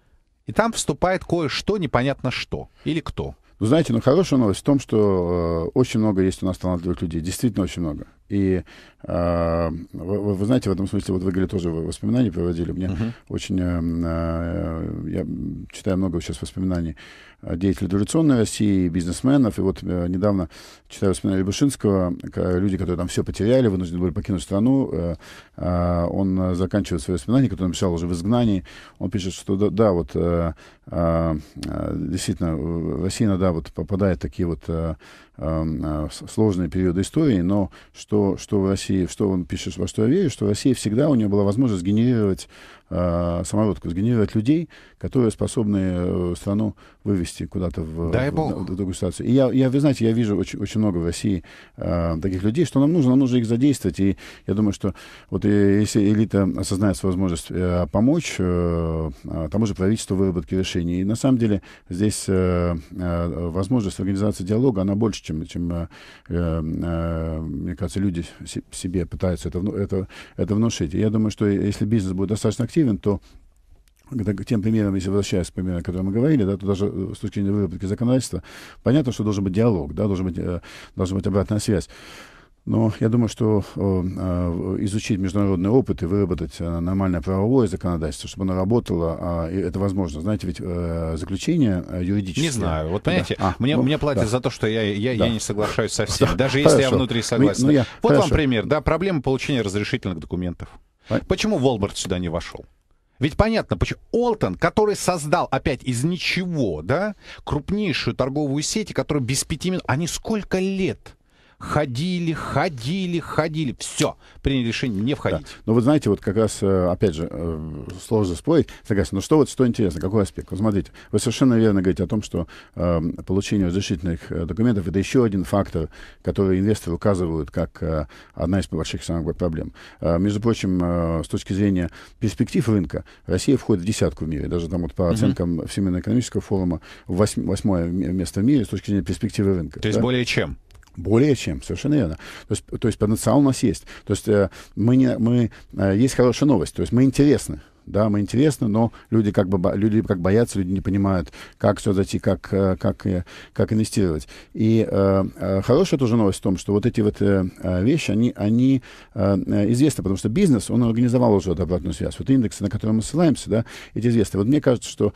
И там вступает кое-что непонятно что или кто. Ну, знаете, ну, хорошая новость в том, что э, очень много есть у нас талантливых людей. Действительно очень много. И э, вы, вы знаете, в этом смысле, вот вы говорили, тоже воспоминания приводили. Мне uh-huh. очень... Э, э, я читаю много сейчас воспоминаний Э, деятелей революционной России, бизнесменов. И вот э, недавно, читая воспоминания Лебушинского, э, люди, которые там все потеряли, вынуждены были покинуть страну, он заканчивает свои воспоминания, которые написал уже в изгнании. Он пишет, что да, да вот действительно, Россия иногда вот попадает в такие вот сложные периоды истории, но что, что в России, что он пишет, во что я верю, что в России всегда у нее была возможность генерировать э, самородков, сгенерировать людей, которые способны э, страну вывести куда-то в, Дай бог. в, в другую ситуацию. И я, я, вы знаете, я вижу очень, очень много в России э, таких людей, что нам нужно, нам нужно их задействовать. И я думаю, что вот если элита осознает свою возможность э, помочь, э, а, тому же правительству выработки решений. И на самом деле здесь э, э, возможность организации диалога, она больше, чем, чем э, э, э мне кажется, люди себе пытаются это, это, это внушить. И я думаю, что если бизнес будет достаточно активным, эффективен, то тем примерам, если возвращаясь к примерам, о которых мы говорили, да, то даже э, с точки зрения выработки законодательства, понятно, что должен быть диалог, да, должен быть, э, должна быть обратная связь. Но я думаю, что э, э изучить международный опыт и выработать э, нормальное правовое законодательство, чтобы оно работало, э, это возможно. Знаете, ведь э, заключение юридическое... Не знаю. Вот понимаете, да. а, ну, мне платят да. за то, что я, я, да. я не соглашаюсь со всем, да. даже хорошо. если я внутри ну, ну, согласен. Ну, я, вот хорошо. вам пример. Да, проблема получения разрешительных документов. А? Почему Волберт сюда не вошел? Ведь понятно, почему Олтон, который создал опять из ничего, да, крупнейшую торговую сеть, которая без пяти минут, они сколько лет ходили, ходили, ходили. Все, приняли решение не входить. Да. Но вы знаете, вот как раз, э, опять же, э, сложно спорить. Согласен. Но что вот, что интересно, какой аспект? Вот смотрите, вы совершенно верно говорите о том, что э, получение разрешительных э, документов — это еще один фактор, который инвесторы указывают как э, одна из больших самых проблем. Э, между прочим, э, с точки зрения перспектив рынка, Россия входит в десятку в мире. Даже там вот по оценкам mm-hmm. Всемирно-экономического форума восьмое место в мире с точки зрения перспективы рынка. То да? есть более чем? Более чем, совершенно верно. То есть, то есть потенциал у нас есть. То есть э, мы, не, мы, э, есть хорошая новость, то есть мы интересны да, мы интересны, но люди как бы люди как боятся, люди не понимают, как все зайти, как, э, как, как инвестировать. И э, хорошая тоже новость в том, что вот эти вот вещи, они, они известны, потому что бизнес, он организовал уже эту обратную связь. Вот индексы, на которые мы ссылаемся, да, эти известны. Вот мне кажется, что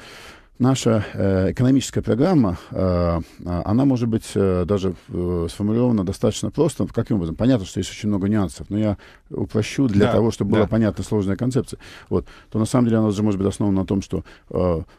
наша э, экономическая программа, э, а, она может быть э, даже сформулирована достаточно просто. Ну, каким образом? Понятно, что есть очень много нюансов, но я упрощу для да, того, чтобы да. была понятна сложная концепция. Вот. То на самом деле она же может быть основана на том, что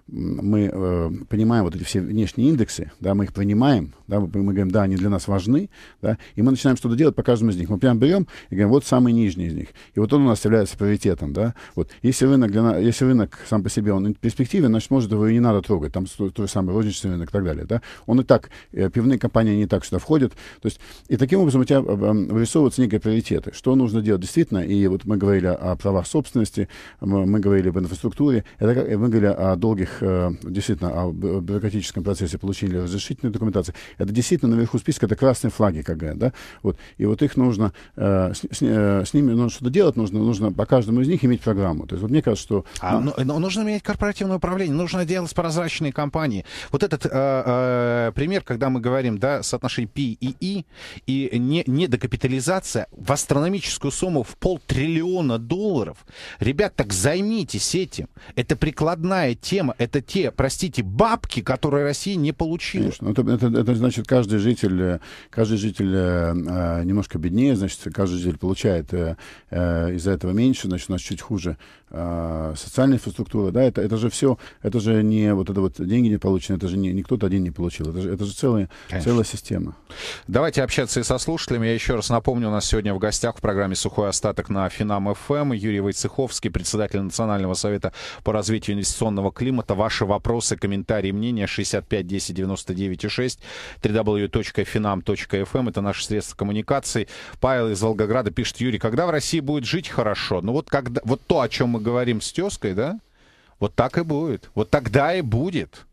мы понимаем вот эти все внешние индексы, да, мы их принимаем, да, мы, мы говорим, да, они для нас важны, да, и мы начинаем что-то делать по каждому из них. Мы прям берем и говорим, вот самый нижний из них. И вот он у нас является приоритетом. Да? Вот. Если, рынок для, если рынок сам по себе он перспективен, значит, может его и не надо трогать, там то же самое розничный рынок и так далее. Да? Он и так, э, пивные компании не так сюда входят. То есть, и таким образом у тебя э, э, вырисовываются некие приоритеты. Что нужно делать действительно? И вот мы говорили о правах собственности, мы, говорили об инфраструктуре, это, как мы говорили о долгих, действительно, о бюрократическом процессе получения разрешительной документации. Это действительно наверху списка, это красные флаги, как говорят. Да? Вот. И вот их нужно, с, с, с ними нужно что-то делать, нужно, нужно по каждому из них иметь программу. То есть вот мне кажется, что... А, ну, ну нужно менять корпоративное управление, нужно делать прозрачные компании. Вот этот э, э, пример, когда мы говорим, да, соотношение P и I, и не, недокапитализация в астрономическую сумму в полтриллиона долларов. Ребят, так займитесь этим. Это прикладная тема, это те, простите, бабки, которые Россия не получила. Конечно, это, это, это значит, каждый житель, э, каждый житель э, э, немножко беднее, значит, каждый житель получает э, э, из-за этого меньше, значит, у нас чуть хуже Э, социальная инфраструктура, да, это, это же все, это же не вот это вот деньги не получены, это же не, не кто-то один не получил, это же, это же целая, целая система. Давайте общаться и со слушателями. Я еще раз напомню, у нас сегодня в гостях в программе «Сухой остаток» на Финам ФМ Юрий Войцеховский, председатель Национального совета по развитию инвестиционного климата. Ваши вопросы, комментарии, мнения 65 10 99 и 6 www.finam.fm эм. это наши средства коммуникации. Павел из Волгограда пишет, Юрий, когда в России будет жить хорошо? Ну вот, когда, вот то, о чем мы поговорим с тезкой, да? Вот так и будет. Вот тогда и будет.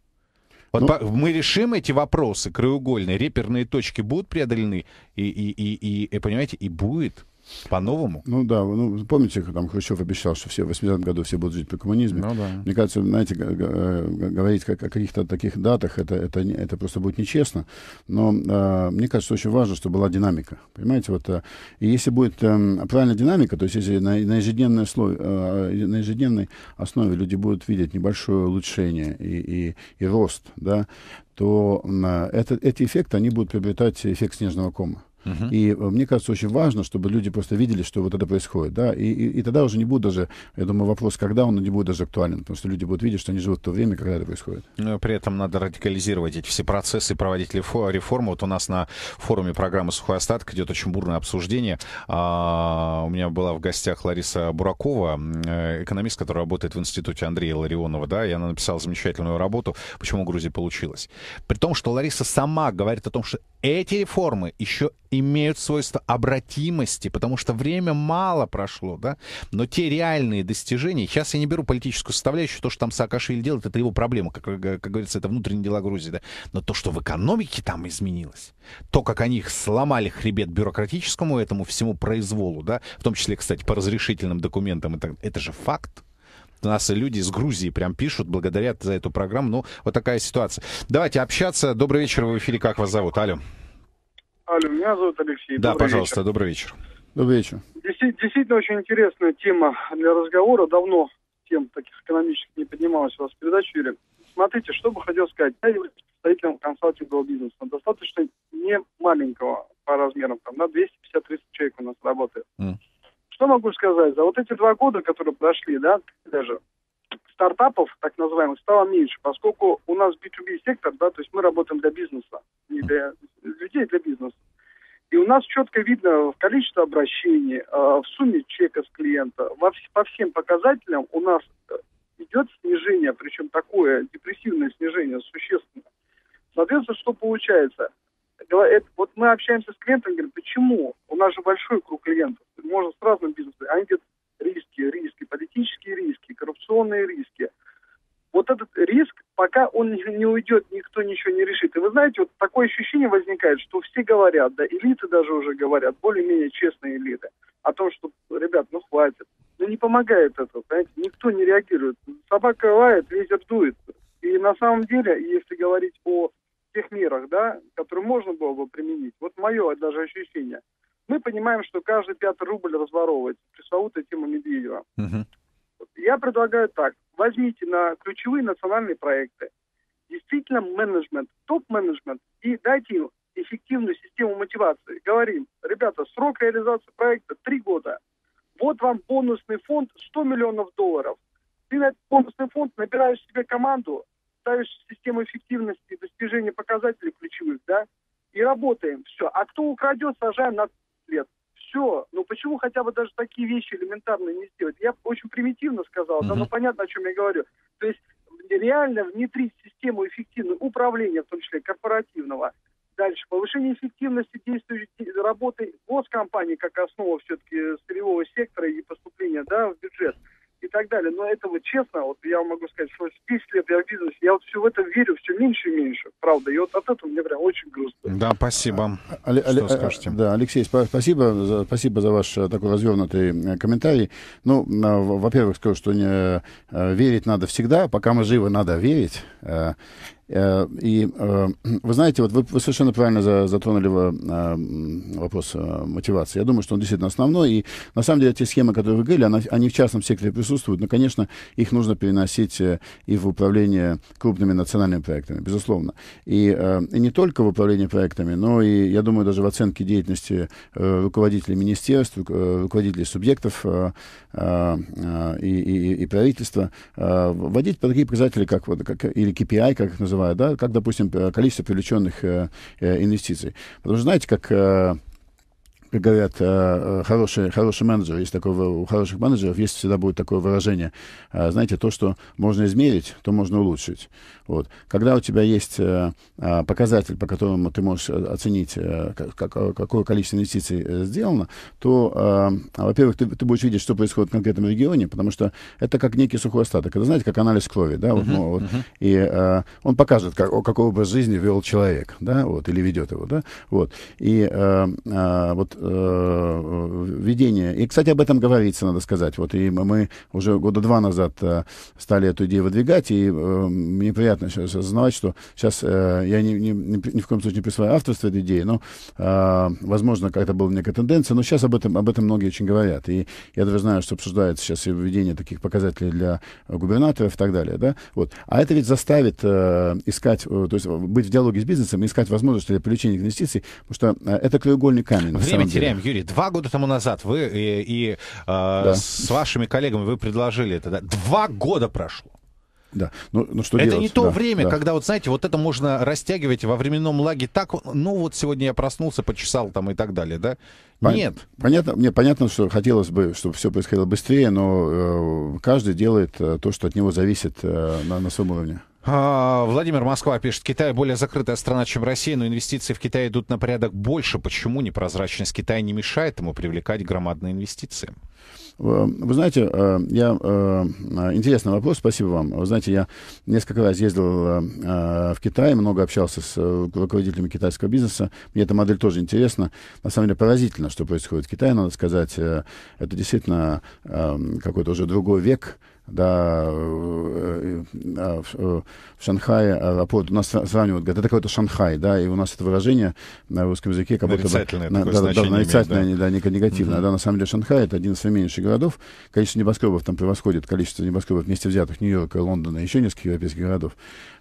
Вот ну, по, мы решим эти вопросы краеугольные, реперные точки будут преодолены, и, и, и, и, и понимаете, и будет по-новому? Ну да, ну помните, там Хрущев обещал, что все в 80-м году все будут жить по коммунизме. Ну, да. Мне кажется, знаете, э, говорить как, о каких-то таких датах, это, это, это просто будет нечестно. Но э, мне кажется, очень важно, чтобы была динамика. Понимаете, вот э, и если будет э, правильная динамика, то есть если на, на, ежедневной основе, э, э, на ежедневной основе люди будут видеть небольшое улучшение и, и, и рост, да, то э, этот, эти эффекты, они будут приобретать эффект снежного кома. Угу. И э, мне кажется, очень важно, чтобы люди просто видели, что вот это происходит. Да? И, и, и тогда уже не будет даже, я думаю, вопрос, когда он не будет даже актуален, потому что люди будут видеть, что они живут в то время, когда это происходит. Но при этом надо радикализировать эти все процессы, проводить реформу. Вот у нас на форуме программы «Сухой остаток» идет очень бурное обсуждение. А, у меня была в гостях Лариса Буракова, э, экономист, который работает в институте Андрея Ларионова. Да? И она написала замечательную работу «Почему Грузия получилась». При том, что Лариса сама говорит о том, что эти реформы еще имеют свойство обратимости, потому что время мало прошло, да, но те реальные достижения, сейчас я не беру политическую составляющую, то, что там Саакашвили делает, это его проблема, как, э, как говорится, это внутренние дела Грузии, да, но то, что в экономике там изменилось, то, как они их сломали хребет бюрократическому этому всему произволу, да, в том числе, кстати, по разрешительным документам, это, это же факт, у нас люди из Грузии прям пишут, благодарят за эту программу. Ну, вот такая ситуация. Давайте общаться. Добрый вечер, вы в эфире. Как вас зовут? Алло. Алло, меня зовут Алексей. Да, добрый пожалуйста, вечер. добрый вечер. Добрый вечер. Действи- действительно очень интересная тема для разговора. Давно тем таких экономических не поднималась у вас в передаче, Юрий. Смотрите, что бы хотел сказать. Я являюсь представителем консалтингового бизнеса, достаточно не маленького по размерам, там, на 250-300 человек у нас работает. Mm. Что могу сказать? За вот эти два года, которые прошли, да, даже стартапов, так называемых, стало меньше, поскольку у нас B2B сектор, да, то есть мы работаем для бизнеса, не для людей, а для бизнеса. И у нас четко видно в количестве обращений, а, в сумме чека с клиента, по всем показателям у нас э, идет снижение, причем такое депрессивное снижение существенно. Соответственно, что получается? вот мы общаемся с клиентом, говорим, почему? У нас же большой круг клиентов, можно с разным бизнесом. Они говорят, риски, риски, политические риски, коррупционные риски. Вот этот риск пока он не уйдет, никто ничего не решит. И вы знаете, вот такое ощущение возникает, что все говорят, да, элиты даже уже говорят, более-менее честные элиты, о том, что, ребят, ну хватит. Но не помогает это, понимаете? никто не реагирует. Собака лает, ветер дует. И на самом деле, если говорить о тех мерах, да, которые можно было бы применить, вот мое даже ощущение, мы понимаем, что каждый пятый рубль разворовывается, пресловутая тема Медведева. Uh-huh. Я предлагаю так, возьмите на ключевые национальные проекты, действительно менеджмент, топ-менеджмент, и дайте им эффективную систему мотивации. Говорим, ребята, срок реализации проекта 3 года. Вот вам бонусный фонд 100 миллионов долларов. Ты на этот бонусный фонд набираешь себе команду, ставишь систему эффективности достижения показателей ключевых, да, и работаем. Все. А кто украдет, сажаем на лет все. Ну почему хотя бы даже такие вещи элементарные не сделать? Я очень примитивно сказал, mm да, ну понятно, о чем я говорю. То есть реально внедрить систему эффективного управления, в том числе корпоративного, дальше повышение эффективности действующей работы госкомпании как основа все-таки сырьевого сектора и поступления да, так далее. Но этого, честно, вот я могу сказать, что 10 лет я в бизнесе, я вот все в это верю, все меньше и меньше, правда. И вот от этого мне прям очень грустно. Да, спасибо. А, что а, скажете? Да, Алексей, спасибо, за, спасибо за ваш э, такой развернутый э, комментарий. Ну, э, во-первых, скажу, что не, верить надо всегда, пока мы живы, надо верить. Э, и э, <clears throat> вы знаете, вот вы, вы совершенно правильно затронули э, вопрос мотивации. Я думаю, что он действительно основной. И на самом деле те схемы, которые вы говорили, она, они в частном секторе присутствуют. Но, конечно, их нужно переносить и в управление крупными национальными проектами, безусловно. И, и не только в управление проектами, но и, я думаю, даже в оценке деятельности руководителей министерств, руководителей субъектов и, и, и правительства, вводить такие показатели, как, вот, как или KPI, как их называют, называют, да, как, допустим, количество привлеченных э, э, инвестиций. Потому что знаете, как э, как говорят хорошие, хорошие менеджеры, есть такое, у хороших менеджеров есть всегда будет такое выражение, знаете, то, что можно измерить, то можно улучшить. Вот. Когда у тебя есть э, а, показатель, по которому ты можешь э, оценить, э, как, какое количество инвестиций э, сделано, то, э, во-первых, ты, ты будешь видеть, что происходит в конкретном регионе, потому что это как некий сухой остаток. Это, знаете, как анализ крови. Да? Вот, uh-huh, ну, вот, uh-huh. И э, он покажет, как, какой образ жизни вел человек да? вот, или ведет его. Да? Вот. И э, э, вот, э, ведение... И, кстати, об этом говорится, надо сказать. Вот, и мы уже года два назад э, стали эту идею выдвигать, и э, мне приятно понятно сейчас осознавать, что сейчас э, я ни, ни, ни в коем случае не присваиваю авторство этой идеи, но, э, возможно, какая то была некая тенденция, но сейчас об этом, об этом многие очень говорят. И я даже знаю, что обсуждается сейчас и введение таких показателей для губернаторов и так далее. Да? Вот. А это ведь заставит э, искать, э, то есть быть в диалоге с бизнесом и искать возможности для привлечения инвестиций, потому что э, это краеугольный камень. Время теряем, деле. Юрий. Два года тому назад вы и, э, и э, да. с вашими коллегами вы предложили это. Да? Два года прошло. Да. Но, ну, но ну что это делать? не то да, время, да. когда, вот знаете, вот это можно растягивать во временном лаге так, ну вот сегодня я проснулся, почесал там и так далее, да? Пон- Нет. Понятно, мне понятно, что хотелось бы, чтобы все происходило быстрее, но э, каждый делает э, то, что от него зависит э, на, на своем уровне. А, Владимир Москва пишет, Китай более закрытая страна, чем Россия, но инвестиции в Китай идут на порядок больше. Почему непрозрачность Китая не мешает ему привлекать громадные инвестиции? Э, вы знаете, э, я... Э, интересный вопрос, спасибо вам. Вы знаете, я несколько раз ездил в Китай, много общался с руководителями китайского бизнеса. Мне эта модель тоже интересна. На самом деле поразительно, что происходит в Китае, надо сказать. Это действительно какой-то уже другой век, да, э, э, э, в Шанхае аэропорт, у нас сравнивают, говорят, это какой-то Шанхай, да, и у нас это выражение на русском языке как будто нарицательное бы... На, да, да, нарицательное, да, да негативное, угу. да, на самом деле Шанхай это один из наименьших городов, количество небоскребов там превосходит количество небоскребов вместе взятых Нью-Йорка, Лондона и еще нескольких европейских городов.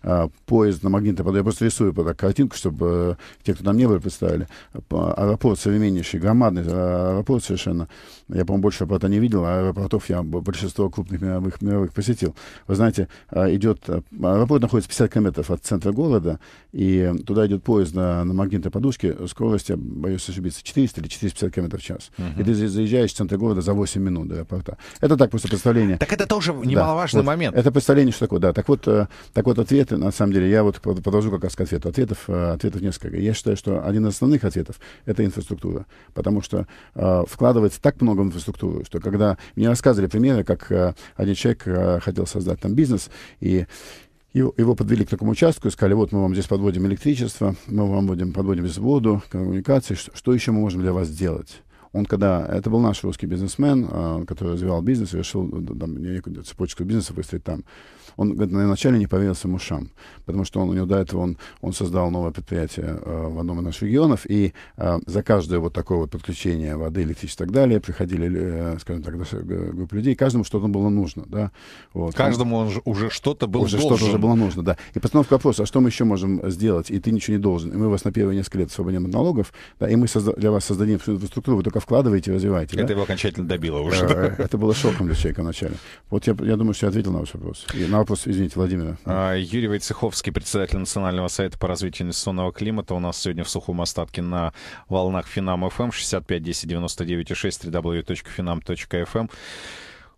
А, поезд на магниты, я просто рисую так, картинку, чтобы те, кто там не были, представили. Аэропорт современнейший, громадный а, аэропорт совершенно. Я, по-моему, больше аэропорта не видел, а аэропортов я большинство крупных мировых их посетил. Вы знаете, а, идет, аэропорт а, находится 50 километров от центра города, и туда идет поезд на, на магнитной подушке, скорость, боюсь ошибиться, 400 или 450 километров в час. Угу. И ты заезжаешь в центр города за 8 минут до аэропорта. Это так просто представление. Так это тоже немаловажный да, вот, момент. Это представление, что такое, да. Так вот, э, так вот ответы, на самом деле, я вот продолжу как раз к ответу. Ответов, э, ответов несколько. Я считаю, что один из основных ответов — это инфраструктура. Потому что э, вкладывается так много в инфраструктуру, что когда... Мне рассказывали примеры, как э, один человек человек э, хотел создать там бизнес, и его, его подвели к такому участку и сказали, вот мы вам здесь подводим электричество, мы вам будем, подводим здесь воду, коммуникации, что, что еще мы можем для вас сделать? Он когда... Это был наш русский бизнесмен, а, который развивал бизнес, решил э, там, некую цепочку бизнеса выстроить там. Он говорит, на начале не поверил своим ушам, потому что он, у него до этого он, он создал новое предприятие э, в одном из наших регионов, и э, за каждое вот такое вот подключение воды, электричества и так далее приходили, скажем так, группы людей, каждому что-то было нужно, да. Вот. Каждому он, он уже что-то было уже что-то уже было нужно, да. И постановка вопроса, а что мы еще можем сделать, и ты ничего не должен. И мы вас на первые несколько лет освободим от налогов, да, и мы созда- для вас создадим всю инфраструктуру, вы только только вкладываете и развиваете. Это да? его окончательно добило уже. Э, это было шоком для человека вначале. Вот я, я думаю, что я ответил на ваш вопрос. И на вопрос, извините, Владимира. А, Юрий Войцеховский, председатель Национального совета по развитию инвестиционного климата, у нас сегодня в сухом остатке на волнах Финам FM 65 10 99 6 www.finam.fm.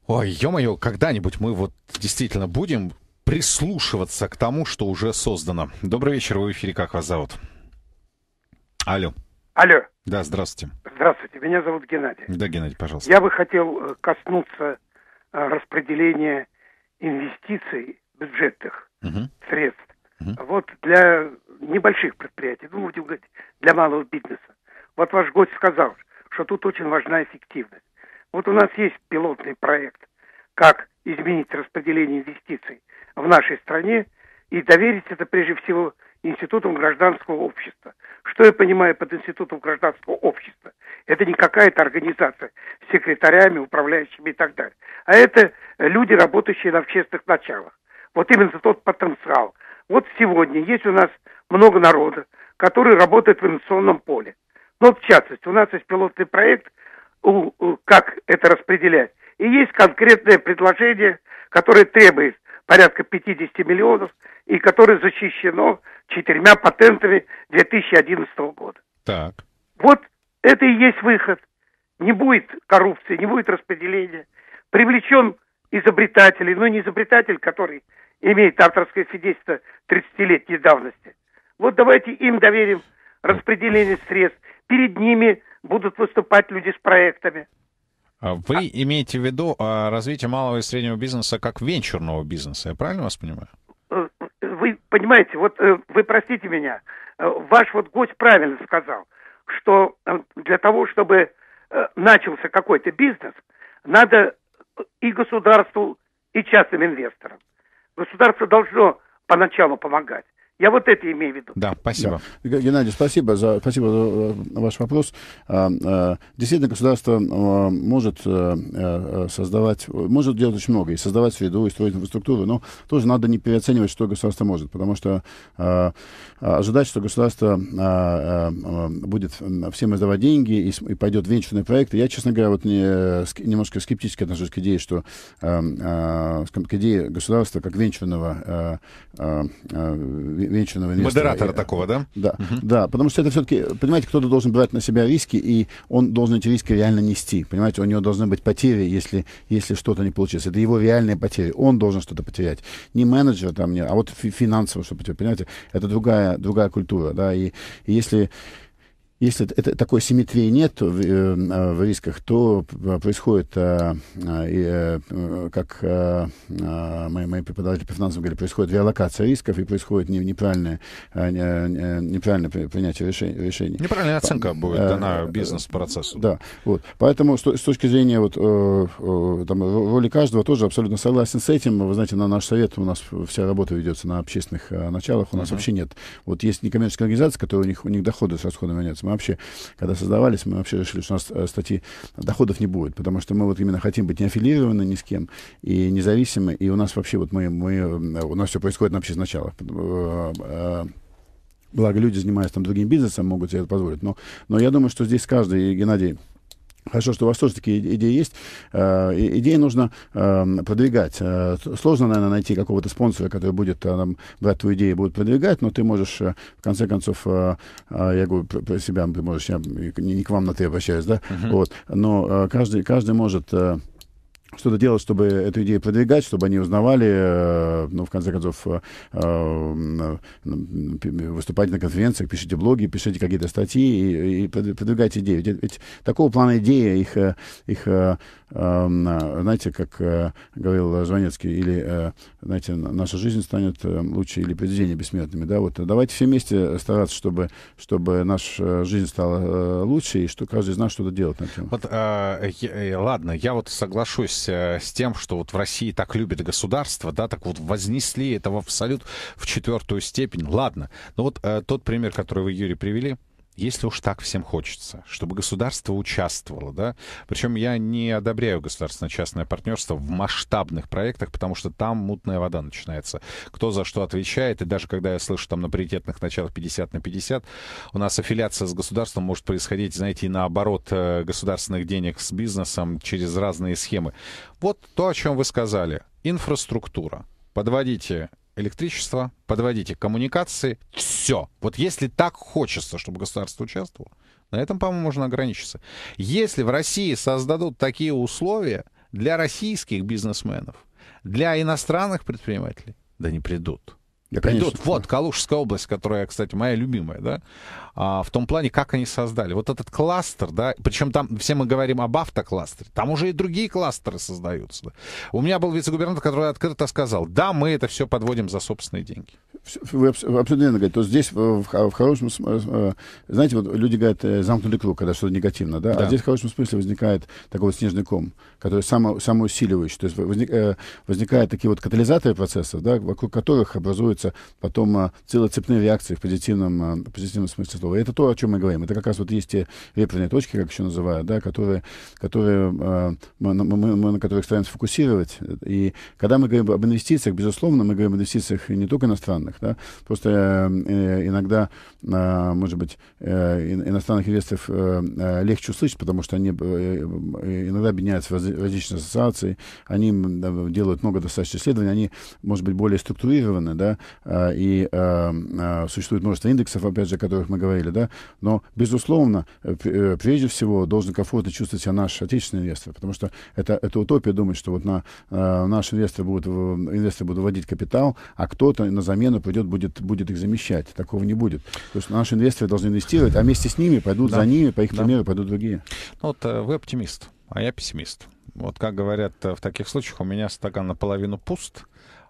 Ой, ё-моё, когда-нибудь мы вот действительно будем прислушиваться к тому, что уже создано. Добрый вечер, вы в эфире, как вас зовут? Алло. Алло. Да, здравствуйте. Здравствуйте, меня зовут Геннадий. Да, Геннадий, пожалуйста. Я бы хотел э, коснуться э, распределения инвестиций бюджетных угу. средств. Угу. Вот для небольших предприятий, ну, будем говорить, для малого бизнеса. Вот ваш гость сказал, что тут очень важна эффективность. Вот у нас есть пилотный проект, как изменить распределение инвестиций в нашей стране и доверить это прежде всего институтам гражданского общества. Что я понимаю под институтом гражданского общества? Это не какая-то организация с секретарями, управляющими и так далее. А это люди, работающие на общественных началах. Вот именно тот потенциал. Вот сегодня есть у нас много народа, который работает в инновационном поле. Но ну, в частности, у нас есть пилотный проект, как это распределять. И есть конкретное предложение, которое требует порядка 50 миллионов, и которое защищено четырьмя патентами 2011 года. Так. Вот это и есть выход. Не будет коррупции, не будет распределения. Привлечем изобретателей, но не изобретатель, который имеет авторское свидетельство 30-летней давности. Вот давайте им доверим распределение средств. Перед ними будут выступать люди с проектами. А вы а... имеете в виду а, развитие малого и среднего бизнеса как венчурного бизнеса, я правильно вас понимаю? Э, вы понимаете, вот э, вы простите меня, э, ваш вот гость правильно сказал, что для того, чтобы начался какой-то бизнес, надо и государству, и частным инвесторам. Государство должно поначалу помогать. Я вот это имею в виду. Да, спасибо. Да. Геннадий, спасибо за, спасибо за э, ваш вопрос. А, а, действительно, государство э, может э, создавать, может делать очень много, и создавать среду, и строить инфраструктуру, но тоже надо не переоценивать, что государство может, потому что ожидать, что государство будет всем издавать деньги и, и пойдет венчурные проекты, я, честно говоря, вот не, немножко скептически отношусь к идее, что к идее государства как венчурного Венчанова. Нестора. Модератора и, э, такого, да? Да, угу. да, потому что это все-таки, понимаете, кто-то должен брать на себя риски, и он должен эти риски реально нести. Понимаете, у него должны быть потери, если, если что-то не получится. Это его реальные потери. Он должен что-то потерять. Не менеджер, там, не, а вот финансово что потерять. Понимаете, это другая, другая культура. Да? И, и если если это, такой симметрии нет то, э, э, в рисках, то э, происходит, э, э, как э, мои, мои преподаватели по финансам говорили, происходит реалокация рисков и происходит не неправильное, неправильное принятие решений. решений. Неправильная оценка по, будет дана бизнес-процессу. Да, вот. Поэтому с, с точки зрения вот, там, роли каждого тоже абсолютно согласен с этим. Вы знаете, на наш совет у нас вся работа ведется на общественных началах. У нас uh-huh. вообще нет. Вот есть некоммерческая организация, которая у них, у них доходы с расходами нет вообще, когда создавались, мы вообще решили, что у нас э, статьи доходов не будет, потому что мы вот именно хотим быть не аффилированы ни с кем и независимы, и у нас вообще вот мы, мы э, у нас все происходит вообще сначала. Э, благо люди занимаются там другим бизнесом, могут себе это позволить. Но, но я думаю, что здесь каждый, и Геннадий, Хорошо, что у вас тоже такие идеи есть. Э, идеи нужно эм, продвигать. Э, сложно, наверное, найти какого-то спонсора, который будет там, э, брать твою идею и будет продвигать, но ты можешь, в конце концов, я говорю про, про себя, ты можешь, я не, к вам на ты обращаюсь, да? Uh-huh. Вот. Но каждый, каждый может что-то делать, чтобы эту идею продвигать, чтобы они узнавали, э, ну, в конце концов, э, э, выступайте на конференциях, пишите блоги, пишите какие-то статьи и, продвигайте идею. Ведь такого плана идеи, их, их Эм, знаете, как э, говорил Звонецкий или, э, знаете, наша жизнь станет э, лучше, или произведения бессмертными, да, вот давайте все вместе стараться, чтобы, чтобы наша жизнь стала лучше, и что каждый из нас что-то делает на тему. Вот, э, э, ладно, я вот соглашусь с тем, что вот в России так любит государство, да, так вот вознесли этого в абсолют в четвертую степень. Ладно, но ну вот э, тот пример, который вы, Юрий, привели, если уж так всем хочется, чтобы государство участвовало, да, причем я не одобряю государственно-частное партнерство в масштабных проектах, потому что там мутная вода начинается. Кто за что отвечает, и даже когда я слышу там на приоритетных началах 50 на 50, у нас аффилиация с государством может происходить, знаете, и наоборот э, государственных денег с бизнесом через разные схемы. Вот то, о чем вы сказали. Инфраструктура. Подводите электричество, подводите коммуникации, все. Вот если так хочется, чтобы государство участвовало, на этом, по-моему, можно ограничиться. Если в России создадут такие условия для российских бизнесменов, для иностранных предпринимателей, да не придут. Я, конечно, придут. Вот, Калужская область, которая, кстати, моя любимая, да, а, в том плане, как они создали. Вот этот кластер, да, причем там все мы говорим об автокластере, там уже и другие кластеры создаются. Да. У меня был вице-губернатор, который открыто сказал, да, мы это все подводим за собственные деньги. Вы абсолютно говорите. То здесь в, в хорошем смысле, э, э, знаете, вот люди говорят э, замкнутый круг, когда что-то негативно, да? А да, а здесь в хорошем смысле возникает такой вот снежный ком, который само, самоусиливающий. То есть возник, возникают такие вот катализаторы процессов, да, вокруг которых образуется образуются потом э, целые цепные реакции в позитивном, э, позитивном смысле слова. И это то, о чем мы говорим. Это как раз вот есть те реперные точки, как еще называют, да, которые, которые мы, э, мы, мы на которых стараемся фокусировать. И когда мы говорим об инвестициях, безусловно, мы говорим об инвестициях не только иностранных, да, просто иногда, может быть, иностранных инвесторов легче услышать, потому что они иногда объединяются в различные ассоциации, они делают много достаточно исследований, они, может быть, более структурированы, да, Э, и э, э, существует множество индексов, опять же, о которых мы говорили, да, но, безусловно, прежде всего должен комфортно чувствовать себя наш отечественный инвестор, потому что это, это утопия думать, что вот на, наши инвесторы будут, инвесторы будут вводить капитал, а кто-то на замену придет, будет, будет их замещать. Такого не будет. То есть наши инвесторы должны инвестировать, а вместе с ними пойдут да. за ними, по их да. примеру пойдут другие. Ну вот вы оптимист, а я пессимист. Вот как говорят в таких случаях, у меня стакан наполовину пуст,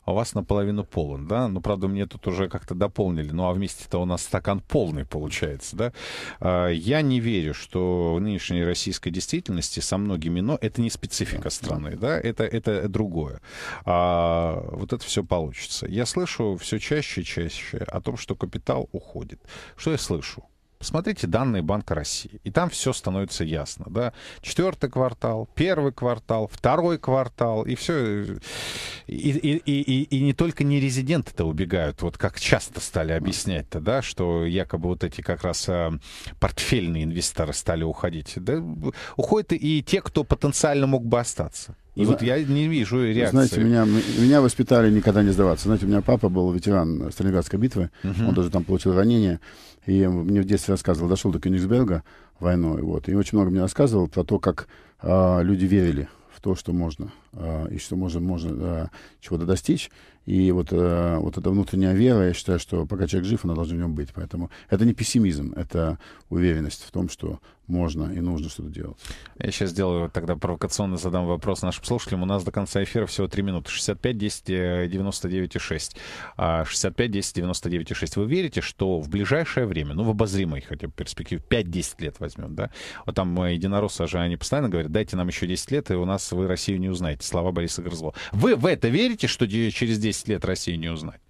а у вас наполовину полон, да? Ну, правда, мне тут уже как-то дополнили, ну, а вместе-то у нас стакан полный получается, да? А, я не верю, что в нынешней российской действительности со многими «но» это не специфика страны, да? Это, это другое. А вот это все получится. Я слышу все чаще и чаще о том, что капитал уходит. Что я слышу? Посмотрите данные Банка России, и там все становится ясно. Да? Четвертый квартал, первый квартал, второй квартал, и все. И, и, и, и не только не резиденты-то убегают, вот как часто стали объяснять-то, да, что якобы вот эти как раз а, портфельные инвесторы стали уходить. Да, уходят и те, кто потенциально мог бы остаться. И вот я не вижу реакции. Знаете, меня, меня воспитали никогда не сдаваться. Знаете, у меня папа был ветеран Сталинградской битвы, uh-huh. он даже там получил ранение. И мне в детстве рассказывал, дошел до Кёнигсберга войной, вот, и очень много мне рассказывал про то, как а, люди верили в то, что можно, а, и что можно, можно а, чего-то достичь. И вот, э, вот эта внутренняя вера, я считаю, что пока человек жив, она должна в нем быть. Поэтому это не пессимизм, это уверенность в том, что можно и нужно что-то делать. Я сейчас сделаю тогда провокационно задам вопрос нашим слушателям. У нас до конца эфира всего 3 минуты. 65, 10, 99 и 6. 65, 10, 99 и 6. Вы верите, что в ближайшее время, ну, в обозримой хотя бы перспективе, 5-10 лет возьмем, да? Вот там э, единороссы же, они постоянно говорят, дайте нам еще 10 лет, и у нас вы Россию не узнаете. Слова Бориса Грызло. Вы в это верите, что через 10 лет Россию не узнать?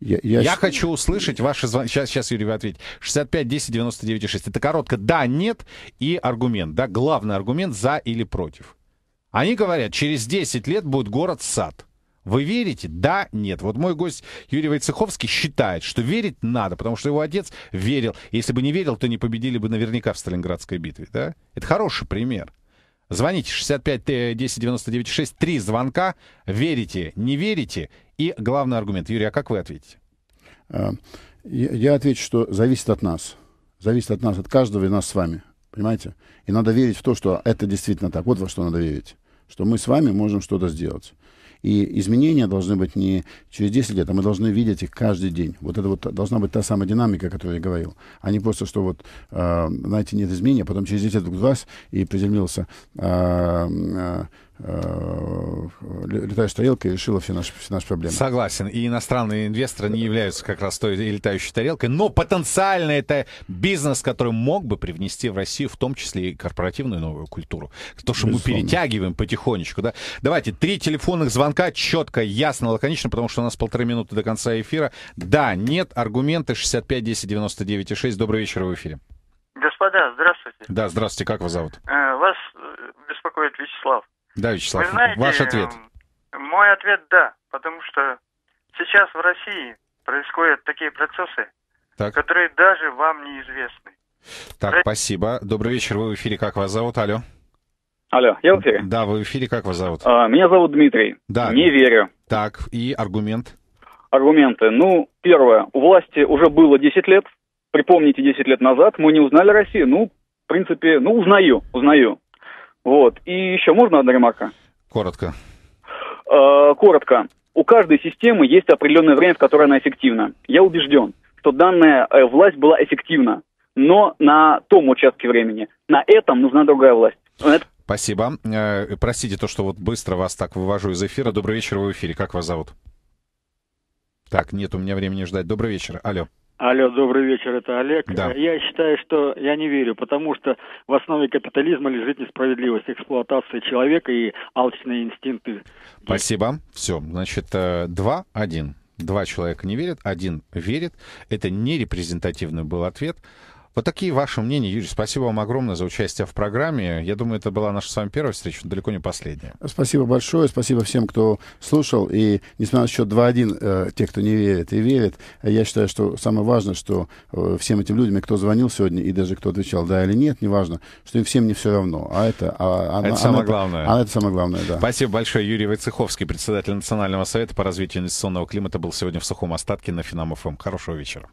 Я, я... я хочу услышать ваши звонки. Сейчас, сейчас, Юрий, вы ответите. 65 10 99 6. Это коротко «да», «нет» и аргумент. Да, главный аргумент «за» или «против». Они говорят, через 10 лет будет город-сад. Вы верите? Да, нет. Вот мой гость Юрий Войцеховский считает, что верить надо, потому что его отец верил. Если бы не верил, то не победили бы наверняка в Сталинградской битве. Да? Это хороший пример. Звоните 65 10 99 6, три звонка. Верите, не верите и главный аргумент. Юрий, а как вы ответите? А, я отвечу, что зависит от нас. Зависит от нас, от каждого и нас с вами. Понимаете? И надо верить в то, что это действительно так. Вот во что надо верить. Что мы с вами можем что-то сделать. И изменения должны быть не через 10 лет, а мы должны видеть их каждый день. Вот это вот должна быть та самая динамика, о которой я говорил. А не просто, что вот, э, знаете, нет изменения, а потом через 10 лет глаз и приземлился э, э, Э, летающая тарелка решила все наши, все наши проблемы. Согласен. И иностранные инвесторы не являются как раз той летающей тарелкой, но потенциально это бизнес, который мог бы привнести в Россию в том числе и корпоративную новую культуру. То, что Безусловно. мы перетягиваем потихонечку. Да? Давайте, три телефонных звонка четко, ясно, лаконично, потому что у нас полторы минуты до конца эфира. Да, нет, аргументы 65 10 99 6. Добрый вечер, в эфире. Господа, здравствуйте. Да, здравствуйте. Как вас зовут? Э, вас беспокоит Вячеслав. Да, Вячеслав, знаете, ваш ответ. Мой ответ – да, потому что сейчас в России происходят такие процессы, так. которые даже вам неизвестны. Так, Р... спасибо. Добрый вечер, вы в эфире, как вас зовут? Алло. Алло, я в эфире? Да, вы в эфире, как вас зовут? А, меня зовут Дмитрий. Да. Не верю. Так, и аргумент? Аргументы. Ну, первое, у власти уже было 10 лет. Припомните 10 лет назад, мы не узнали Россию. Ну, в принципе, ну, узнаю, узнаю. Вот. И еще можно одна ремарка? Коротко. Э, коротко. У каждой системы есть определенное время, в которое она эффективна. Я убежден, что данная э, власть была эффективна, но на том участке времени. На этом нужна другая власть. Э, Спасибо. простите то, что вот быстро вас так вывожу из эфира. Добрый вечер, вы в эфире. Как вас зовут? Так, нет у меня времени ждать. Добрый вечер. Алло. Алло, добрый вечер, это Олег. Да. Э, я считаю, что я не верю, потому что в основе капитализма лежит несправедливость эксплуатации человека и алчные инстинкты. Спасибо. Все, значит, э, два, один. Два человека не верят, один верит. Это не репрезентативный был ответ. Вот такие ваши мнения, Юрий. Спасибо вам огромное за участие в программе. Я думаю, это была наша с вами первая встреча, но далеко не последняя. Спасибо большое. Спасибо всем, кто слушал. И несмотря на счет 2-1, э, те, кто не верит и верит, я считаю, что самое важное, что э, всем этим людям, кто звонил сегодня и даже кто отвечал да или нет, неважно, что им всем не все равно. А это... А, а, это а, самое это, главное. А это самое главное, да. Спасибо большое. Юрий Войцеховский, председатель Национального совета по развитию инвестиционного климата, был сегодня в сухом остатке на Финам-ФМ. Эм. Хорошего вечера.